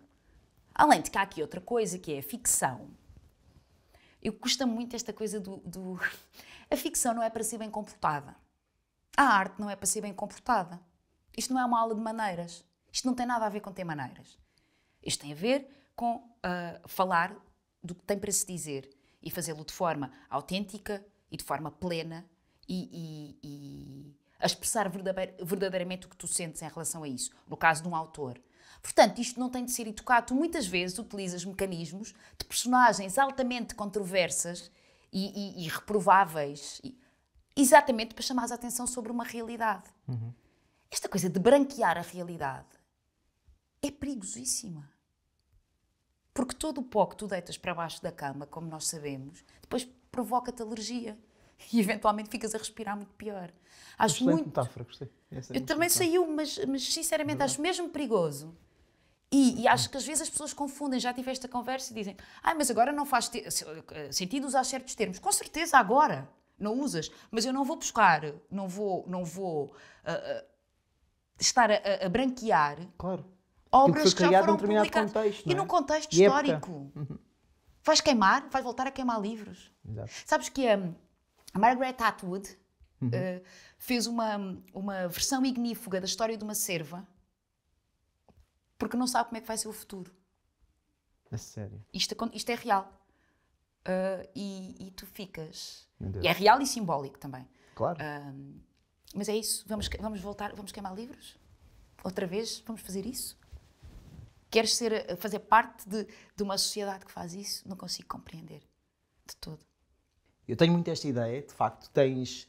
Além de que há aqui outra coisa, que é a ficção. Eu custa muito esta coisa do, do... A ficção não é para ser bem comportada. A arte não é para ser bem comportada. Isto não é uma aula de maneiras. Isto não tem nada a ver com ter maneiras. Isto tem a ver com uh, falar do que tem para se dizer e fazê-lo de forma autêntica e de forma plena e, e, e a expressar verdadeiramente o que tu sentes em relação a isso, no caso de um autor. Portanto, isto não tem de ser educado. Tu muitas vezes utilizas mecanismos de personagens altamente controversas e, e, e reprováveis, e, exatamente para chamar a atenção sobre uma realidade. Uhum. Esta coisa de branquear a realidade é perigosíssima. Porque todo o pó que tu deitas para baixo da cama, como nós sabemos, depois provoca-te alergia. e eventualmente ficas a respirar muito pior. Acho Excelente muito. metáfora, gostei. É eu também saiu, mas, mas sinceramente Verdade. acho mesmo perigoso. E, e, acho que às vezes as pessoas confundem, já tive esta conversa e dizem: Ah, mas agora não faz eh, sentido usar certos termos. Com certeza, agora não usas, mas eu não vou buscar, não vou, não vou uh, uh, estar a, a, branquear claro. obras que, que, já foram publicadas. Contexto, é? E num contexto e histórico. Época. Uhum. Vais queimar, vais voltar a queimar livros. Exato. Sabes que um, a Margaret Atwood uhum. uh, fez uma, uma versão ignífuga da história de uma cerva porque não sabe como é que vai ser o futuro. A sério? Isto, isto é real. Uh, e, e, tu ficas. E é real e simbólico também. Claro. Uh, mas é isso. Vamos, vamos voltar, vamos queimar livros? Outra vez? Vamos fazer isso? Queres ser, fazer parte de, de uma sociedade que faz isso? Não consigo compreender de todo. Eu tenho muito esta ideia, de facto, tens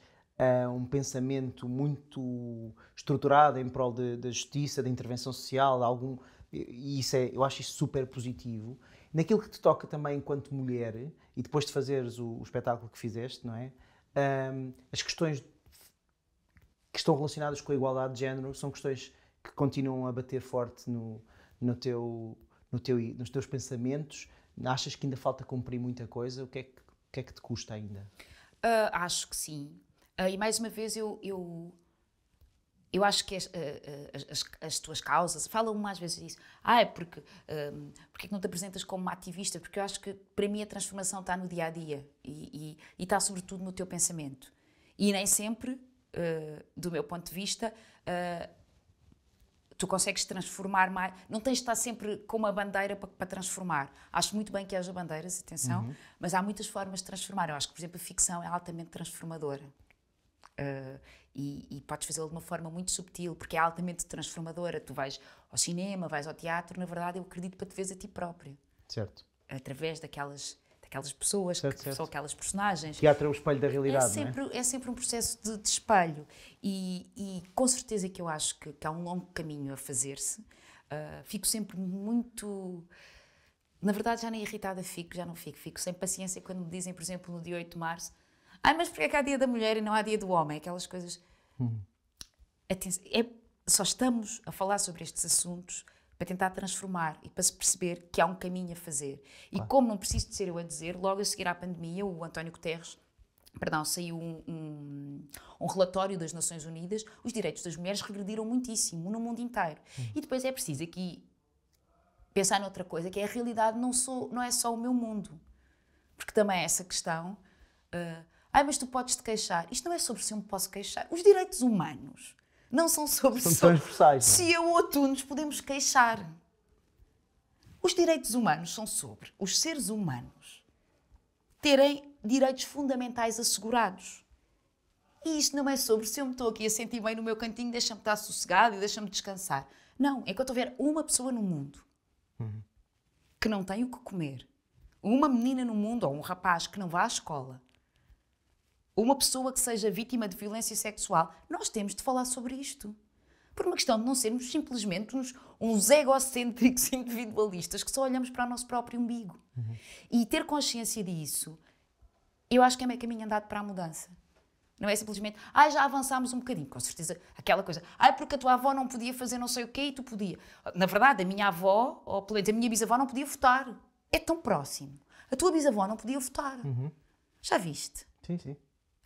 uh, um pensamento muito estruturado em prol da justiça, da intervenção social, algum, e isso é, eu acho isso super positivo. Naquilo que te toca também enquanto mulher, e depois de fazeres o, o espetáculo que fizeste, não é? Um, as questões que estão relacionadas com a igualdade de género são questões que continuam a bater forte no, no teu, no teu, nos teus pensamentos. Achas que ainda falta cumprir muita coisa? O que é que o que é que te custa ainda? Uh, acho que sim. Uh, e mais uma vez, eu, eu, eu acho que as, uh, as, as, tuas causas, falam-me mais vezes disso, ah, é porque, porque é que não te apresentas como uma ativista? Porque eu acho que para mim a transformação está no dia a dia e, e, e está sobretudo no teu pensamento. E nem sempre, do meu ponto de vista, tu consegues transformar mais. Não tens de estar sempre com uma bandeira para, para transformar. Acho muito bem que haja bandeiras, atenção, uhum. mas há muitas formas de transformar. Eu acho que, por exemplo, a ficção é altamente transformadora. Uh, e, e, podes fazê-lo de uma forma muito subtil, porque é altamente transformadora. Tu vais ao cinema, vais ao teatro, na verdade, eu acredito para te veres a ti próprio. Certo. Através daquelas aquelas pessoas, certo, que certo. são aquelas personagens. Teatro é o espelho da é realidade. É sempre, é? é? sempre um processo de, de espelho. E, e, com certeza que eu acho que, que há um longo caminho a fazer-se. Uh, fico sempre muito. Na verdade, já nem irritada fico, já não fico. Fico sem paciência quando me dizem, por exemplo, no dia 8 de março: Ai, mas porquê é que há dia da mulher e não há dia do homem? Aquelas coisas. Hum. Atenção, é, só estamos a falar sobre estes assuntos para tentar transformar e para se perceber que há um caminho a fazer. E ah. como não preciso de ser eu a dizer, logo a seguir à pandemia, o António Guterres perdão, saiu um, um, um, relatório das Nações Unidas, os direitos das mulheres regrediram muitíssimo no mundo inteiro. Hum. E depois é preciso aqui pensar noutra coisa, que é a realidade não, sou, não é só o meu mundo. Porque também é essa questão, uh, ah, mas tu podes te queixar. Isto não é sobre se eu me posso queixar. Os direitos humanos não são sobre São é? Se ou tu nos podemos queixar. Os direitos humanos são sobre os seres humanos terem direitos fundamentais assegurados. E isto não é sobre se eu me estou aqui a sentir bem no meu cantinho, deixa-me estar sossegado e deixa-me descansar. Não, enquanto é houver uma pessoa no mundo uhum. que não tem o que comer, uma menina no mundo ou um rapaz que não vá à escola, uma pessoa que seja vítima de violência sexual, nós temos de falar sobre isto. Por uma questão de não sermos simplesmente uns, uns egocêntricos individualistas que só olhamos para o nosso próprio umbigo. Uhum. E ter consciência disso, eu acho que é meio caminho andado para a mudança. Não é simplesmente, ah, já avançámos um bocadinho, com certeza, aquela coisa, ah, porque a tua avó não podia fazer não sei o quê e tu podia. Na verdade, a minha avó, ou pelo menos a minha bisavó, não podia votar. É tão próximo. A tua bisavó não podia votar. Uhum. Já viste? Sim, sim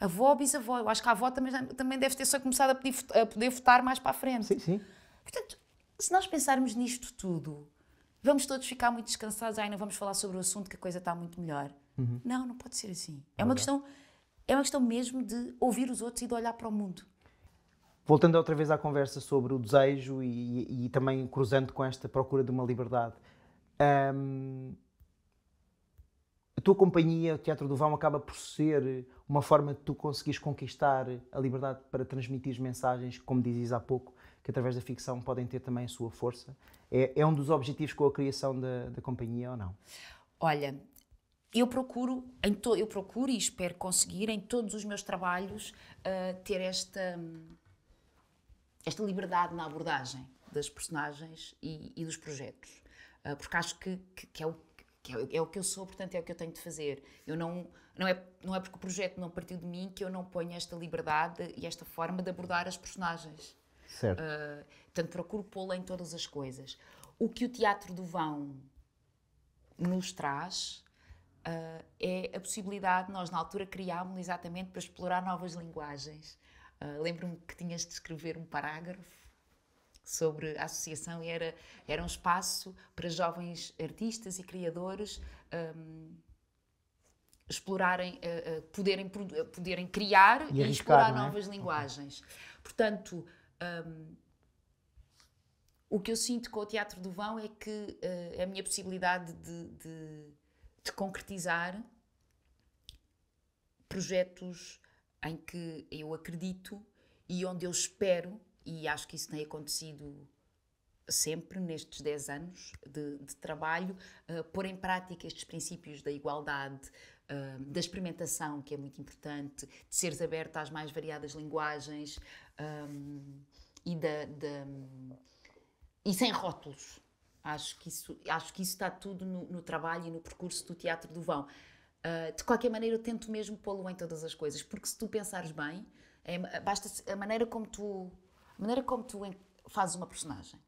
avó, bisavó. Eu acho que a avó também, também deve ter só começado a, pedir, a poder votar mais para a frente. Sim, sim. Portanto, se nós pensarmos nisto tudo, vamos todos ficar muito descansados, ainda não vamos falar sobre o assunto que a coisa está muito melhor. Uhum. Não, não pode ser assim. É uma, questão, é uma questão mesmo de ouvir os outros e de olhar para o mundo. Voltando outra vez à conversa sobre o desejo e, e, e também cruzando com esta procura de uma liberdade. Um a tua companhia, o Teatro do Vão, acaba por ser uma forma de tu conseguires conquistar a liberdade para transmitir mensagens, como dizes há pouco, que através da ficção podem ter também a sua força. É, é um dos objetivos com a criação da, da companhia ou não? Olha, eu procuro, em to, eu procuro e espero conseguir em todos os meus trabalhos uh, ter esta, esta liberdade na abordagem das personagens e, e dos projetos. Uh, porque acho que, que, que é o que é, é, o que eu sou, portanto é o que eu tenho de fazer. Eu não, não, é, não é porque o projeto não partiu de mim que eu não ponho esta liberdade e esta forma de abordar as personagens. Certo. Uh, portanto, procuro pô-la em todas as coisas. O que o Teatro do Vão nos traz uh, é a possibilidade nós, na altura, criámos exatamente para explorar novas linguagens. Uh, Lembro-me que tinhas de escrever um parágrafo sobre a associação e era, era um espaço para jovens artistas e criadores um, explorarem, uh, uh, poderem, poderem criar e, e explorar é? novas linguagens. Okay. Portanto, um, o que eu sinto com o Teatro do Vão é que uh, a minha possibilidade de, de, de concretizar projetos em que eu acredito e onde eu espero e acho que isso tem acontecido sempre nestes 10 anos de, de trabalho, uh, pôr em prática estes princípios da igualdade, uh, da experimentação, que é muito importante, de seres aberto às mais variadas linguagens um, eh, e, da, da, e sem rótulos. Acho que isso, acho que isso está tudo no, no trabalho e no percurso do Teatro do Vão. Uh, de qualquer maneira, eu tento mesmo pô-lo em todas as coisas, porque se tu pensares bem, é, basta a maneira como tu a maneira como tu fazes uma personagem.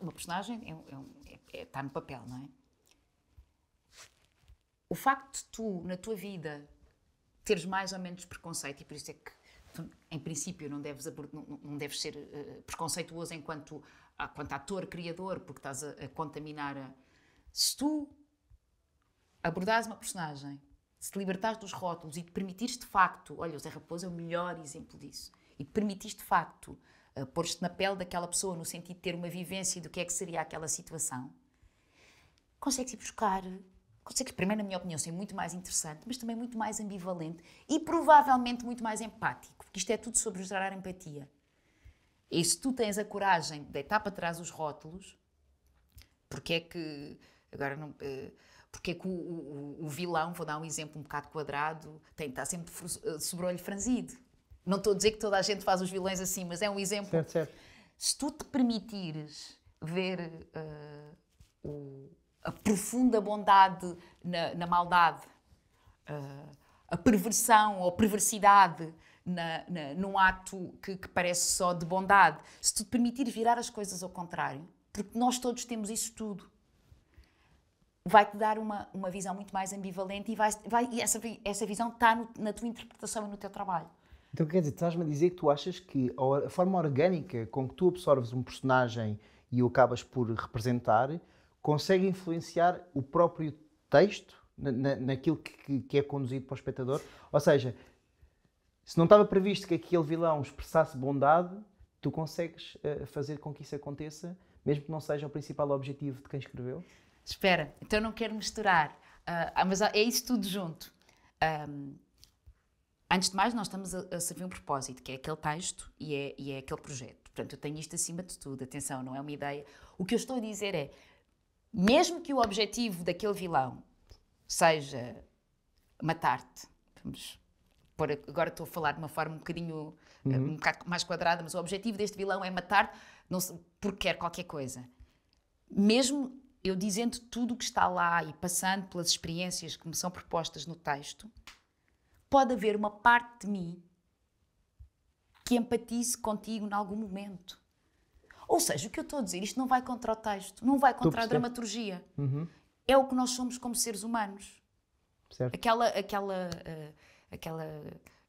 Uma personagem é, é, está é, é, no papel, não é? O facto de tu, na tua vida, teres mais ou menos preconceito, e por isso é que tu, em princípio, não deves, não, não deves ser uh, preconceituoso enquanto, a, ah, ator, criador, porque estás a, a contaminar. A... Se tu abordares uma personagem, se te libertares dos rótulos e te permitires de facto, olha, o Zé Raposo é o melhor exemplo disso, e te permitires de facto pôr-te na pele daquela pessoa, no sentido de ter uma vivência do que é que seria aquela situação, consegues ir buscar. Consegues, primeiro, na minha opinião, ser muito mais interessante, mas também muito mais ambivalente e provavelmente muito mais empático, porque isto é tudo sobre gerar empatia. E se tu tens a coragem de deitar para trás os rótulos, porque é que. Agora não. Eh, porque é que o, o, o vilão, vou dar um exemplo um bocado quadrado, tem, está sempre eh, sobrolho franzido. Não estou a dizer que toda a gente faz os vilões assim, mas é um exemplo. Certo, certo. Se tu te permitires ver uh, o, a profunda bondade na, na maldade, uh, a perversão ou perversidade na, na, num ato que, que, parece só de bondade, se tu te permitires virar as coisas ao contrário, porque nós todos temos isso tudo, vai-te dar uma, uma visão muito mais ambivalente e, vai, vai, e essa, essa visão está na tua interpretação e no teu trabalho. Então quer dizer, estás-me a dizer que tu achas que a forma orgânica com que tu absorves um personagem e o acabas por representar consegue influenciar o próprio texto na, naquilo que, que é conduzido para o espectador? Ou seja, se não estava previsto que aquele vilão expressasse bondade, tu consegues uh, fazer com que isso aconteça, mesmo que não seja o principal objetivo de quem escreveu? Espera, então não quero misturar, uh, mas é isso tudo junto. Um, Antes de mais, nós estamos a, a servir um propósito, que é aquele texto e é, e é aquele projeto. Portanto, eu tenho isto acima de tudo. Atenção, não é uma ideia. O que eu estou a dizer é, mesmo que o objetivo daquele vilão seja matar-te, vamos por, agora estou a falar de uma forma um bocadinho eh, uhum. um bocado mais quadrada, mas o objetivo deste vilão é matar não se, porque quer qualquer coisa. Mesmo eu dizendo tudo o que está lá e passando pelas experiências que me são propostas no texto, pode haver uma parte de mim que empatize contigo em algum momento. Ou seja, o que eu estou a dizer, isto não vai contra o texto, não vai contra a dramaturgia. Uhum. É o que nós somos como seres humanos. Certo. Aquela, aquela, uh, aquela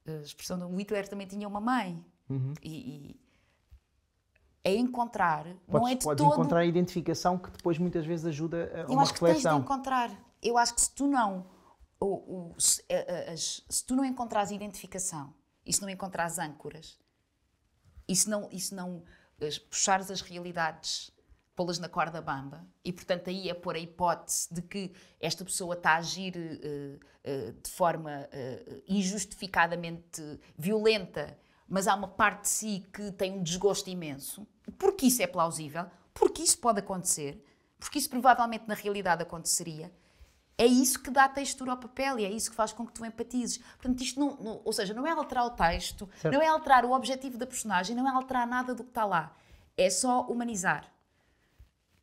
uh, expressão do Hitler também tinha uma mãe. Uhum. E, e, é encontrar, podes, não é de podes todo... encontrar a identificação que depois muitas vezes ajuda a uma reflexão. Eu acho que tens de encontrar. Eu acho que se tu não se, as, se tu não encontrares identificação e se não encontrares âncoras e se não, e se não as, puxares as realidades, pô-las na corda bamba e, portanto, aí é pôr a hipótese de que esta pessoa está a agir uh, uh, de forma uh, injustificadamente violenta, mas há uma parte de si que tem um desgosto imenso, porque isso é plausível, porque isso pode acontecer, porque isso provavelmente na realidade aconteceria é isso que dá textura ao papel e é isso que faz com que tu empatizes. Portanto, isto não, não ou seja, não é alterar o texto, certo. não é alterar o objetivo da personagem, não é alterar nada do que está lá. É só humanizar.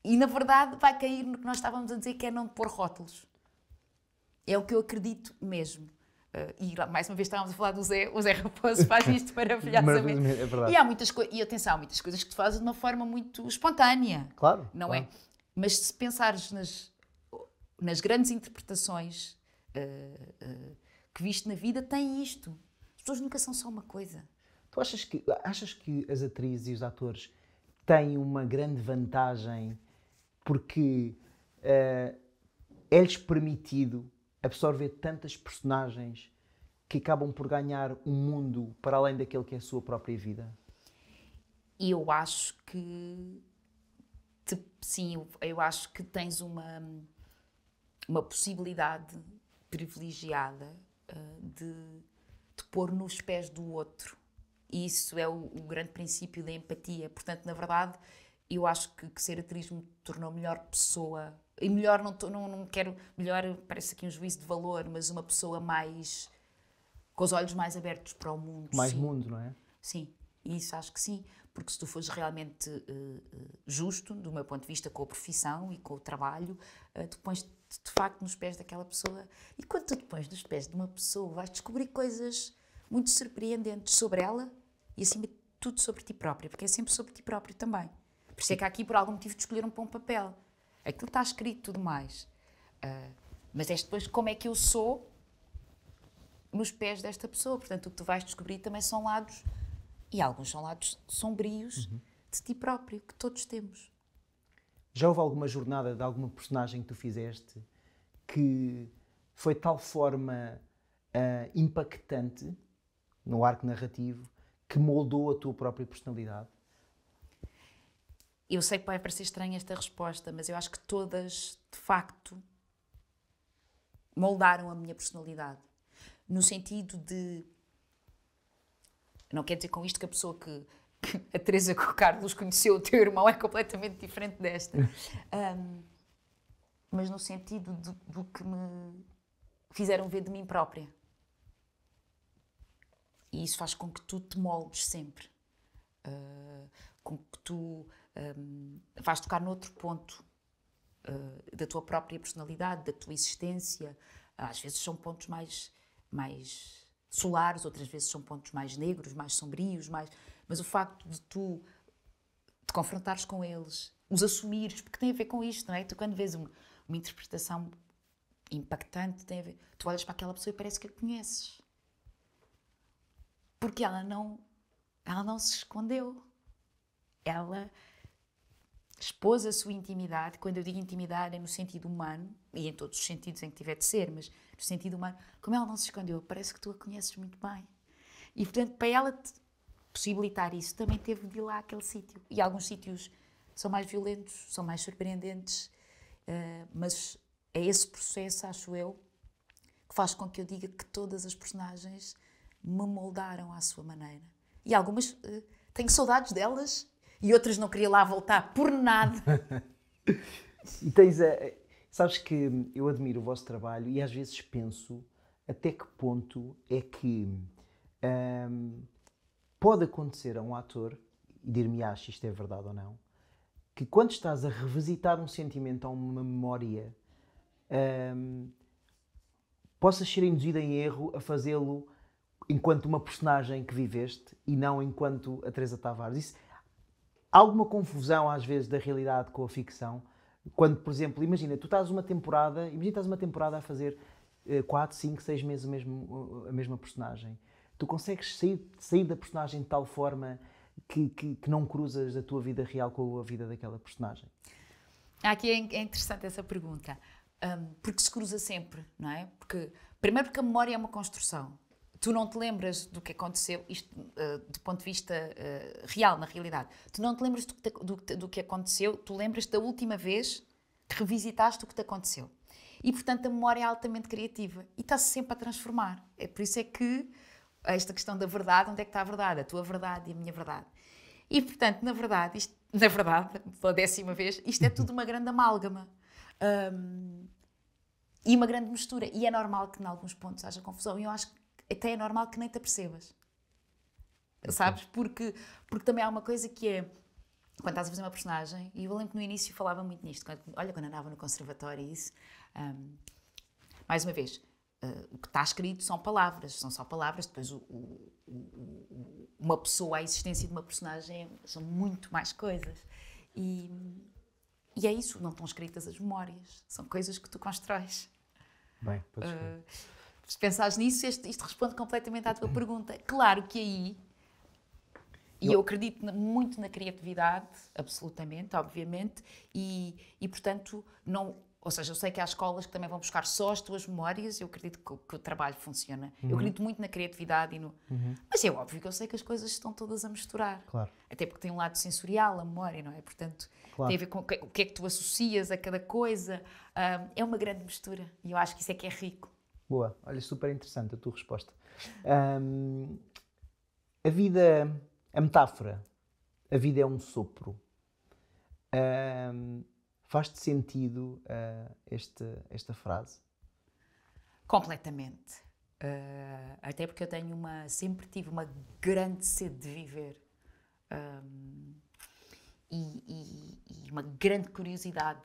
E na verdade vai cair no que nós estávamos a dizer, que é não pôr rótulos. É o que eu acredito mesmo. Uh, e mais uma vez estávamos a falar do Zé, o Zé Raposo faz isto maravilhosamente. é verdade. e há muitas coisas, e atenção, há muitas coisas que tu fazes de uma forma muito espontânea. Claro. Não é? claro. é? Mas se pensares nas nas grandes interpretações uh, uh, que viste na vida, tem isto. As pessoas nunca são só uma coisa. Tu achas que, achas que as atrizes e os atores têm uma grande vantagem porque uh, é-lhes permitido absorver tantas personagens que acabam por ganhar um mundo para além daquele que é a sua própria vida? E eu acho que. Te, sim, eu, eu acho que tens uma uma possibilidade privilegiada uh, de, de pôr nos pés do outro. E isso é o, o, grande princípio da empatia. Portanto, na verdade, eu acho que, que ser atriz me tornou melhor pessoa. E melhor, não, não, não quero. Melhor, parece aqui um juízo de valor, mas uma pessoa mais. com os olhos mais abertos para o mundo. Mais sim. mundo, não é? Sim, isso acho que sim. Porque se tu fores realmente uh, justo, do meu ponto de vista, com a profissão e com o trabalho, uh, tu pões de facto nos pés daquela pessoa. E quando tu te pões nos pés de uma pessoa, vais descobrir coisas muito surpreendentes sobre ela e, acima de tudo, sobre ti própria, porque é sempre sobre ti próprio também. Por isso é que aqui, por algum motivo, de escolher um bom papel. Aquilo está escrito tudo mais. Uh, mas és depois como é que eu sou nos pés desta pessoa. Portanto, o que tu vais descobrir também são lados, e alguns são lados sombrios uhum. de ti próprio, que todos temos. Já houve alguma jornada de alguma personagem que tu fizeste que foi de tal forma uh, impactante no arco narrativo que moldou a tua própria personalidade? Eu sei que vai parecer estranha esta resposta, mas eu acho que todas, de facto, moldaram a minha personalidade. No sentido de. Não quer dizer com isto que a pessoa que que a Teresa que o Carlos conheceu, o teu irmão, é completamente diferente desta. Um, mas no sentido do, do que me fizeram ver de mim própria. E isso faz com que tu te moldes sempre. Uh, com que tu um, vais tocar noutro ponto uh, da tua própria personalidade, da tua existência. Ah, às vezes são pontos mais, mais solares, outras vezes são pontos mais negros, mais sombrios, mais. Mas o facto de tu te confrontares com eles, os assumires, porque tem a ver com isto, não é? Tu quando vês uma, uma interpretação impactante, tem a ver, tu olhas para aquela pessoa e parece que a conheces. Porque ela não, ela não se escondeu. Ela expôs a sua intimidade, quando eu digo intimidade é no sentido humano, e em todos os sentidos em que tiver de ser, mas no sentido humano, como ela não se escondeu, parece que tu a conheces muito bem. E portanto, para ela possibilitar isso, também teve de ir lá àquele sítio. E alguns sítios são mais violentos, são mais surpreendentes, uh, mas é esse processo, acho eu, que faz com que eu diga que todas as personagens me moldaram à sua maneira. E algumas uh, tenho saudades delas e outras não queria lá voltar por nada. e tens a. Eh, sabes que eu admiro o vosso trabalho e às vezes penso até que ponto é que. Um, ehm, pode acontecer a um ator, e dir-me-á se isto é verdade ou não, que quando estás a revisitar um sentimento ou uma memória, um, possas ser induzido em erro a fazê-lo enquanto uma personagem que viveste e não enquanto a Teresa Tavares. Isso, há alguma confusão às vezes da realidade com a ficção, quando, por exemplo, imagina, tu estás uma temporada, imagina estás uma temporada a fazer 4, 5, 6 meses mesmo, a mesma personagem tu consegues sair, sair da personagem de tal forma que, que, que não cruzas a tua vida real com a vida daquela personagem? Aqui é, é interessante essa pergunta, hum, porque se cruza sempre, não é? Porque, primeiro, porque a memória é uma construção. Tu não te lembras do que aconteceu, isto eh, do ponto de vista eh, real, na realidade. Tu não te lembras do que, do, do que aconteceu, tu lembras da última vez que revisitaste o que te aconteceu. E, portanto, a memória é altamente criativa e está-se sempre a transformar. É por isso é que esta questão da verdade, onde é que está a verdade, a tua verdade e a minha verdade. E, portanto, na verdade, isto, na verdade, pela décima vez, isto é tudo uma grande amálgama. Um, e uma grande mistura. E é normal que, em alguns pontos, haja confusão. E eu acho que até é normal que nem te apercebas. Sabes? Porque, porque também há uma coisa que é. Quando estás a fazer uma personagem, e eu lembro que no início falava muito nisto, quando, olha, quando andava no conservatório e isso, um, mais uma vez, Uh, o que está escrito são palavras, são só palavras. Depois, o, o, o, uma pessoa, a existência de uma personagem são muito mais coisas. E, e é isso, não estão escritas as memórias, são coisas que tu constróis. Bem, podes uh, Se pensares nisso, este, isto responde completamente à tua pergunta. Claro que aí, e eu, eu acredito muito na criatividade, absolutamente, obviamente, e, e portanto, não ou seja, eu sei que há escolas que também vão buscar só as tuas memórias, eu acredito que, que o trabalho funciona. Uhum. Eu acredito muito na criatividade e no. Uhum. Mas é óbvio que eu sei que as coisas estão todas a misturar. Claro. Até porque tem um lado sensorial, a memória, não é? Portanto, claro. tem a ver com o que, é que tu associas a cada coisa. Um, é uma grande mistura e eu acho que isso é que é rico. Boa, olha, super interessante a tua resposta. Um, a vida, a metáfora, a vida é um sopro. Um, Faz-te sentido uh, este, esta frase? Completamente. Uh, até porque eu tenho uma, sempre tive uma grande sede de viver um, ehm, e, e, e, uma grande curiosidade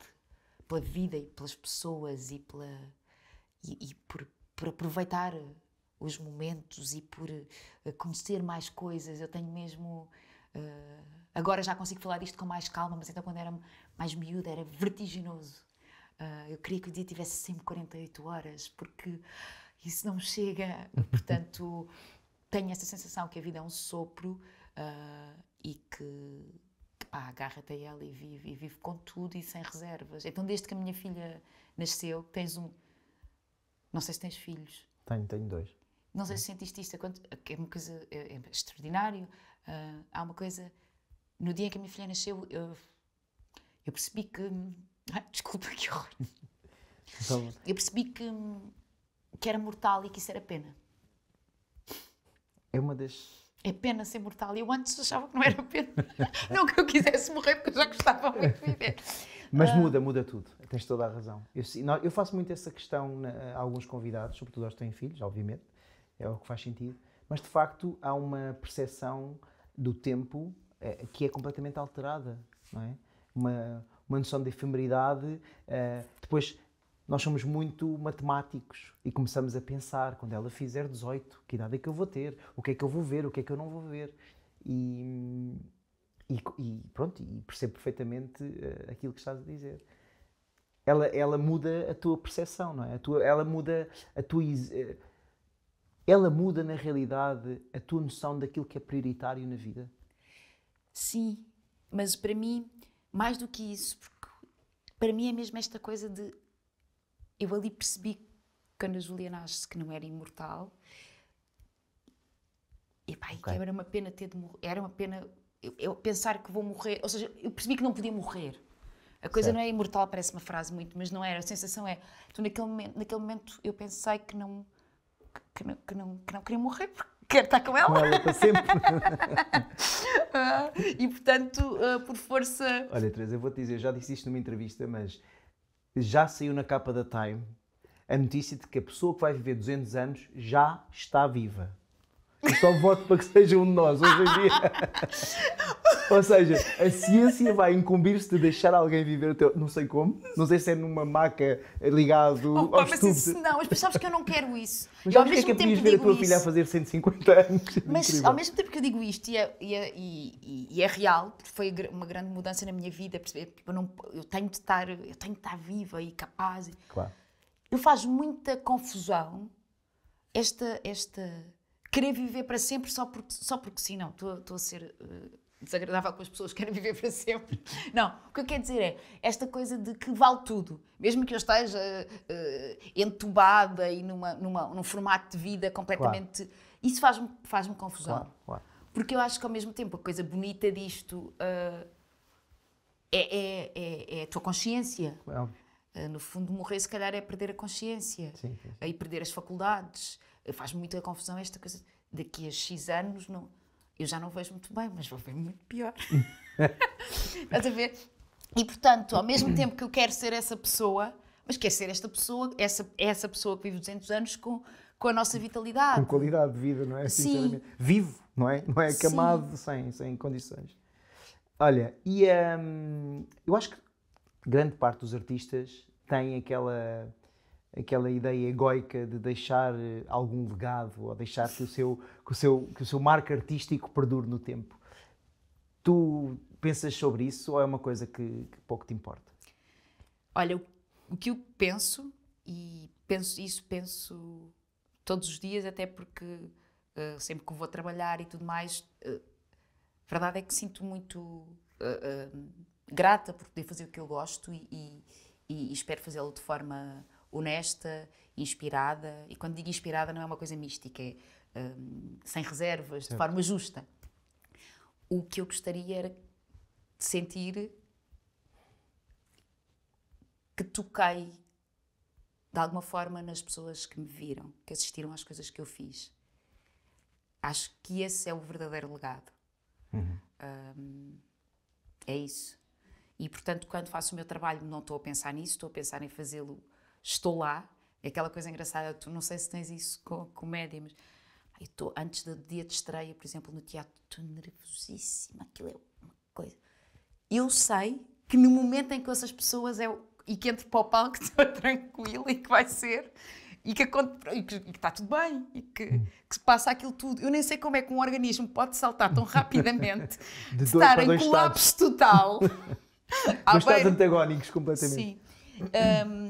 pela vida e pelas pessoas e, pela, e, e por, por aproveitar os momentos e por eh, conhecer mais coisas. Eu tenho mesmo Agora já consigo falar disto com mais calma, mas então quando era mais miúda era vertiginoso. Uh, eu queria que o dia tivesse sempre 48 horas, porque isso não chega. Portanto, tenho essa sensação que a vida é um sopro uh, e que agarra-te a ela e vive, e vive com tudo e sem reservas. Então, desde que a minha filha nasceu, tens um. Não sei se tens filhos. Tenho, tenho dois. Não sei se sentiste isto, é, é uma coisa é, é extraordinário. Uh, há uma coisa no dia em que a minha filha nasceu, eu, eu percebi que. Ai, desculpa, que horror. Então, eu percebi que, que era mortal e que isso era pena. É uma das. É pena ser mortal. Eu antes achava que não era pena. não que eu quisesse morrer, porque eu já gostava muito de viver. Mas ah. muda, muda tudo. Tens toda a razão. Eu, eu faço muito essa questão a alguns convidados, sobretudo aos que têm filhos, obviamente. É o que faz sentido. Mas de facto há uma percepção do tempo é, que é completamente alterada, não é? Uma, uma noção de efemeridade. Eh, depois, nós somos muito matemáticos e começamos a pensar, quando ela fizer 18, que idade é que eu vou ter? O que é que eu vou ver? O que é que eu não vou ver? E, e, e pronto, e percebo perfeitamente eh, aquilo que estás a dizer. Ela, ela muda a tua percepção, não é? A tua, ela muda a tua... Eh, ela muda, na realidade, a tua noção daquilo que é prioritário na vida. Sim, mas para mim, mais do que isso, porque para mim é mesmo esta coisa de. Eu ali percebi quando a Juliana nasce que não era imortal. E pá, okay. era uma pena ter de morrer. Era uma pena eu, eu, pensar que vou morrer. Ou seja, eu percebi que não podia morrer. A coisa certo. não é imortal, parece uma frase muito, mas não era. A sensação é. Então, naquele momento, naquele momento eu pensei que não que, que não, que não queria morrer porque Quero estar com ela. Com para sempre. e portanto, uh, por força. Olha, Teresa, eu vou te dizer, já disse isto numa entrevista, mas já saiu na capa da Time a notícia de que a pessoa que vai viver 200 anos já está viva. Eu só voto para que seja um de nós hoje em dia. Ou seja, a ciência vai incumbir-se de deixar alguém viver o teu. Não sei como, não sei se é numa maca ligado oh, pá, mas isso não, mas sabes que eu não quero isso. Mas eu, ao é mesmo que é que tempo que ver a tua isso, filha a fazer 150 anos. É mas ao mesmo tempo que eu digo isto, e é, e é, e, e é real, porque foi uma grande mudança na minha vida, perceber? Tipo, eu, não, eu, tenho de estar, eu tenho de estar viva e capaz. Claro. Eu faz muita confusão esta. esta querer viver para sempre só porque, só porque sim, não, estou a ser. Uh, desagradável com as pessoas que querem viver para sempre. Não, o que eu quero dizer é esta coisa de que vale tudo. Mesmo que eu esteja uh, entubada e numa, numa, num formato de vida completamente. Claro. Isso faz-me faz confusão. Claro, claro. Porque eu acho que ao mesmo tempo a coisa bonita disto uh, é, é, é, é, a tua consciência. Claro. Uh, no fundo, morrer se calhar é perder a consciência sim, sim. e perder as faculdades. Faz me muita confusão esta coisa. Daqui a X anos não eu já não vejo muito bem, mas vou ver muito pior. Estás a ver? E portanto, ao mesmo tempo que eu quero ser essa pessoa, mas quero ser esta pessoa, essa, essa pessoa que vive 200 anos com, com a nossa vitalidade. Com qualidade de vida, não é? Sim. Vivo, não é? Não é camado sem, sem condições. Olha, e um, eu acho que grande parte dos artistas tem aquela aquela ideia egoica de deixar eh, algum legado ou deixar que o seu, que o seu, que o seu marco artístico perdure no tempo. Tu pensas sobre isso ou é uma coisa que, que pouco te importa? Olha, o que eu penso, e penso isso penso todos os dias, até porque uh, sempre que vou trabalhar e tudo mais, uh, eh, a verdade é que sinto muito uh, grata por poder fazer o que eu gosto e, e, e espero fazê-lo de forma honesta, inspirada. E quando digo inspirada, não é uma coisa mística, é um, sem reservas, certo. de forma justa. O que eu gostaria era de sentir que toquei de alguma forma nas pessoas que me viram, que assistiram às coisas que eu fiz. Acho que esse é o verdadeiro legado. Uhum. Um, é isso. E portanto, quando faço o meu trabalho, não estou a pensar nisso, estou a pensar em fazê-lo estou lá. É aquela coisa engraçada, tu não sei se tens isso com comédia, mas eu estou antes do dia de estreia, por exemplo, no teatro, estou nervosíssima, aquilo é uma coisa. Eu sei que no momento em que essas pessoas é e que entro para o palco estou tranquila e que vai ser e que, e que, e que está tudo bem e que, hum. que, se passa aquilo tudo. Eu nem sei como é que um organismo pode saltar tão rapidamente de, de estar em colapso estados. total. Dois estás antagónicos completamente. Sim. Um,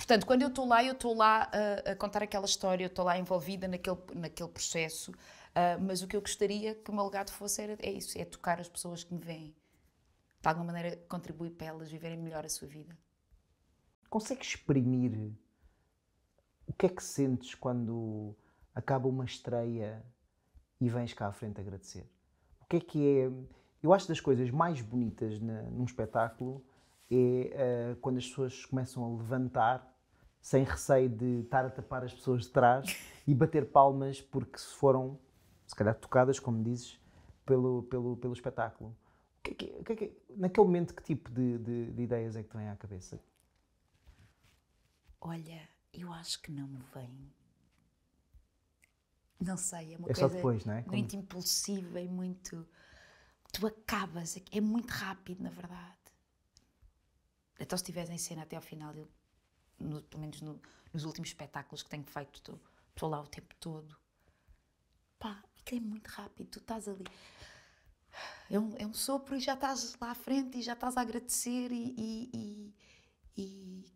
Portanto, quando eu estou lá, eu estou lá ah, a contar aquela história, eu estou lá envolvida naquele, naquele processo, uh, mas o que eu gostaria que o meu legado fosse era, é isso, é tocar as pessoas que me veem. De alguma maneira contribuir para elas viverem melhor a sua vida. Consegues exprimir o que é que sentes quando acaba uma estreia e vens cá à frente agradecer? O que é que é... Eu acho das coisas mais bonitas na, num espetáculo é uh, quando as pessoas começam a levantar sem receio de estar a tapar as pessoas de trás e bater palmas porque se foram, se calhar, tocadas, como dizes, pelo, pelo, pelo espetáculo. que, é é que, naquele momento, que tipo de, de, de ideias é que te vem à cabeça? Olha, eu acho que não me vem. Não sei, é uma é coisa depois, é? muito impulsiva e muito. Tu acabas, é muito rápido, na verdade. Então, se estiveres em cena até ao final, eu no, pelo menos no, nos últimos espetáculos que tenho feito, estou lá o tempo todo. Pá, aquilo é muito rápido, tu estás ali. É um, é um sopro e já estás lá à frente e já estás a agradecer e, e, e, e...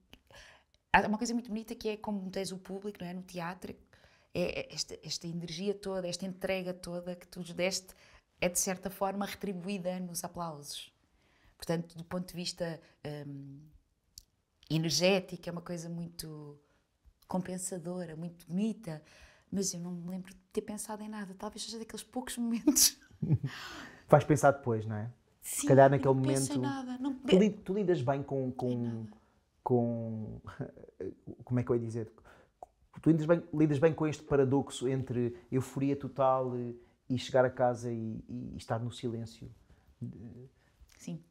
Há uma coisa muito bonita que é como tens o público, não é? No teatro, é, é esta, esta energia toda, esta entrega toda que tu lhes deste é de certa forma retribuída nos aplausos. Portanto, do ponto de vista hum, energética, é uma coisa muito compensadora, muito bonita, mas eu não me lembro de ter pensado em nada. Talvez seja daqueles poucos momentos. Vais pensar depois, não é? Sim, Se calhar naquele não momento. Em nada, não tu, tu lidas bem com. com, com como é que eu ia dizer? Tu lidas bem, lidas bem com este paradoxo entre euforia total eh, e chegar a casa e, e estar no silêncio. Sim.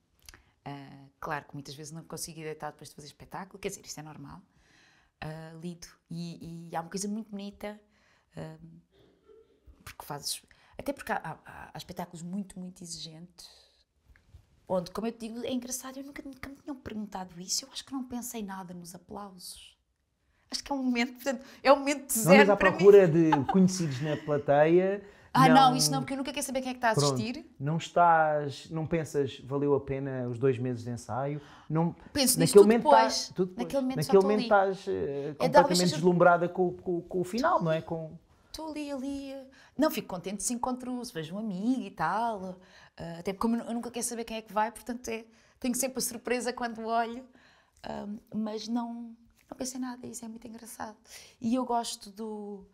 Uh, claro que muitas vezes não consigo ir deitar depois de fazer espetáculo, quer dizer, isto é normal. Uh, lido. E, e, há uma coisa muito bonita, uh, porque fazes. Até porque há, há, há, espetáculos muito, muito exigentes, onde, como eu te digo, é engraçado, eu nunca, nunca me tinham perguntado isso, eu acho que não pensei nada nos aplausos. Acho que é um momento, portanto, é um momento de zero. Não andas à procura mim. de conhecidos na plateia. Ah, não, não, isso não, porque eu nunca quero saber quem é que está a assistir. Pronto, não estás, não pensas, valeu a pena os dois meses de ensaio? Não, Penso naquele tudo momento tá- depois, estás, tudo depois. Naquele momento, naquele momento estás uh, completamente é deslumbrada com, com, com, o final, não é? Com... Estou ali, ali. Não, fico contente se encontro, se vejo um amigo e tal. Uh, até porque como eu nunca quero saber quem é que vai, portanto é, tenho sempre a surpresa quando olho. Uh, mas não, não pensei nada, isso é muito engraçado. E eu gosto do,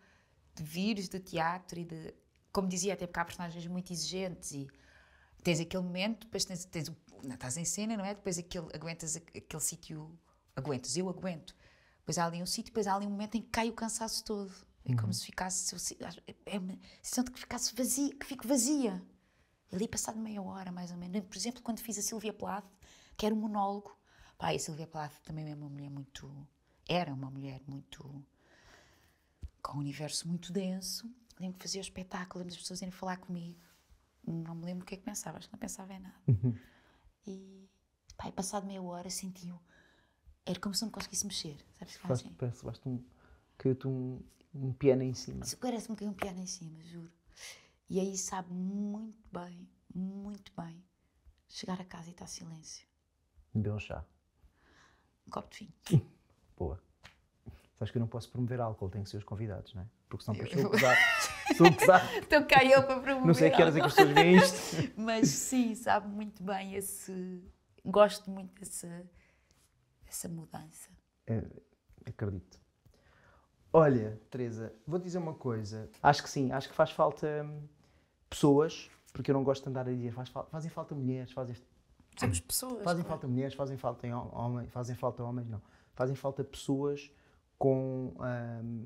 de vírus, do teatro e de como dizia, até porque há personagens muito exigentes e tens aquele momento, depois tens, tens, não, estás em cena, não é? Depois aquele, aguentas aquele sítio, aguentas, eu aguento. Depois há ali um sítio, depois há ali um momento em que cai o cansaço todo. É uhum. como se ficasse, é uma sensação de que ficasse vazia, que fico vazia. Ali passado meia hora, mais ou menos. Por exemplo, quando fiz a Silvia Plath, que era um monólogo, pá, a Silvia Plath também é uma mulher muito, era uma mulher muito, com um universo muito denso, lembro de fazer o espetáculo, lembro das pessoas irem falar comigo. Não me lembro o que é que pensava, acho que não pensava em nada. Uhum. E, pá, e passado meia hora senti um. Era como se não conseguisse mexer, sabes? Faz, assim. Parece que um, caiu-te um, um piano em cima. Parece-me que caiu um piano em cima, juro. E aí sabe muito bem, muito bem, chegar a casa e estar silêncio. Beber um chá. Um copo de vinho. Boa. Sabes que eu não posso promover álcool, tenho que ser os convidados, não é? Porque senão depois sou pesado. sou pesado. Estou cá eu para promover. Não sei a que horas é que as pessoas veem isto. Mas sim, sabe muito bem esse. Gosto muito dessa, essa mudança. É, acredito. Olha, Teresa, vou dizer uma coisa. Acho que sim, acho que faz falta hum, pessoas, porque eu não gosto de andar a dizer, faz, fazem falta mulheres, fazem. Somos pessoas. Fazem claro. falta mulheres, fazem falta homens, fazem falta homens, não. Fazem falta pessoas com um,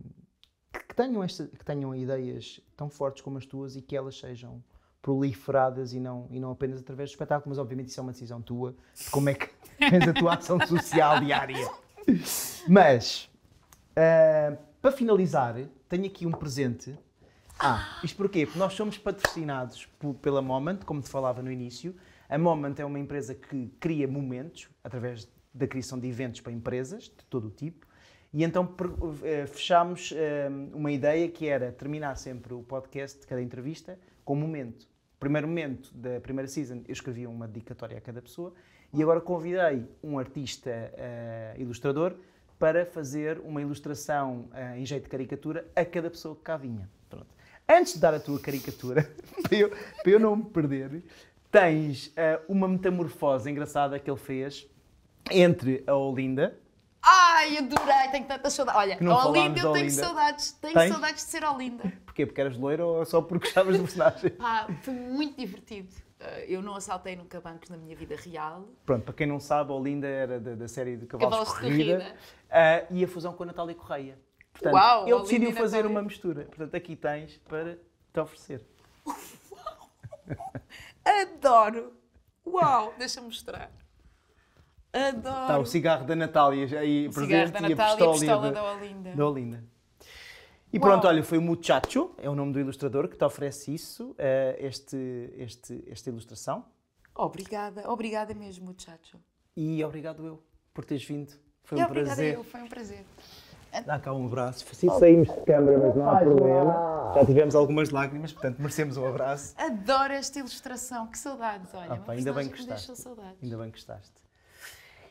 que, tenham esta, que tenham ideias tão fortes como as tuas e que elas sejam proliferadas e não, e não apenas através do espetáculo, mas obviamente isso é uma decisão tua, de como é que tens a tua ação social diária. Mas, uh, para finalizar, tenho aqui um presente. Ah, isto porquê? Porque nós somos patrocinados pela Moment, como te falava no início. A Moment é uma empresa que cria momentos através da criação de eventos para empresas de todo o tipo. E então eh, fechámos eh, uma ideia que era terminar sempre o podcast de cada entrevista com um momento. Primeiro momento da primeira season, eu escrevia uma dedicatória a cada pessoa e agora convidei um artista uh, ilustrador para fazer uma ilustração uh, em jeito de caricatura a cada pessoa que cá vinha. Pronto. Antes de dar a tua caricatura, para, eu, para eu não me perder, tens uh, uma metamorfose engraçada que ele fez entre a Olinda, Ai, adorei, tenho tanta saudade. Olha, Olinda, eu tenho saudades. Tenho saudades de ser Olinda. Porquê? Porque eras loira ou só porque gostavas do personagem? Pá, foi muito divertido. Eh, eu não assaltei nunca bancos na minha vida real. Pronto, para quem não sabe, Olinda era da, da série de Cavalos, Cavalos de Corrida, de Uh, e a fusão com a Natália Correia. Portanto, Uau, ele Olinda decidiu fazer Natália. uma mistura. Portanto, aqui tens para te oferecer. Adoro! Uau, deixa-me mostrar. Adoro! Está o cigarro da Natália aí por presente e a pistola, da, Olinda. da Olinda. E Uau. pronto, olha, foi o Muchacho, é o nome do ilustrador que te oferece isso, eh, este, este, esta ilustração. Obrigada, obrigada mesmo, Muchacho. E obrigado eu por teres vindo. Foi um obrigada prazer. Eu, foi um prazer. Dá cá um abraço. Sim, saímos de câmara, mas não há problema. Já tivemos algumas lágrimas, portanto, merecemos um abraço. Adoro esta ilustração, que saudades, olha. Ah, pá, ainda bem que, que gostaste. Ainda bem que gostaste.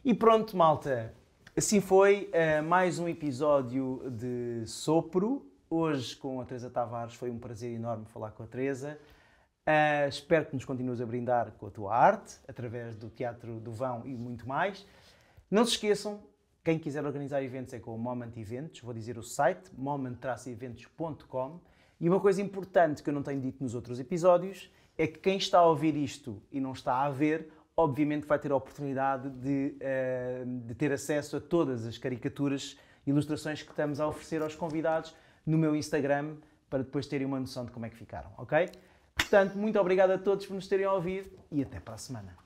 E pronto, malta. Assim foi uh, mais um episódio de Sopro. Hoje com a Teresa Tavares foi um prazer enorme falar com a Teresa. Uh, espero que nos continues a brindar com a tua arte, através do Teatro do Vão e muito mais. Não se esqueçam, quem quiser organizar eventos é com o Moment Eventos. Vou dizer o site, moment-eventos.com. E uma coisa importante que eu não tenho dito nos outros episódios é que quem está a ouvir isto e não está a ver, obviamente vai ter a oportunidade de, eh, de ter acesso a todas as caricaturas, ilustrações que estamos a oferecer aos convidados no meu Instagram, para depois terem uma noção de como é que ficaram, ok? Portanto, muito obrigado a todos por nos terem ouvido e até para a semana.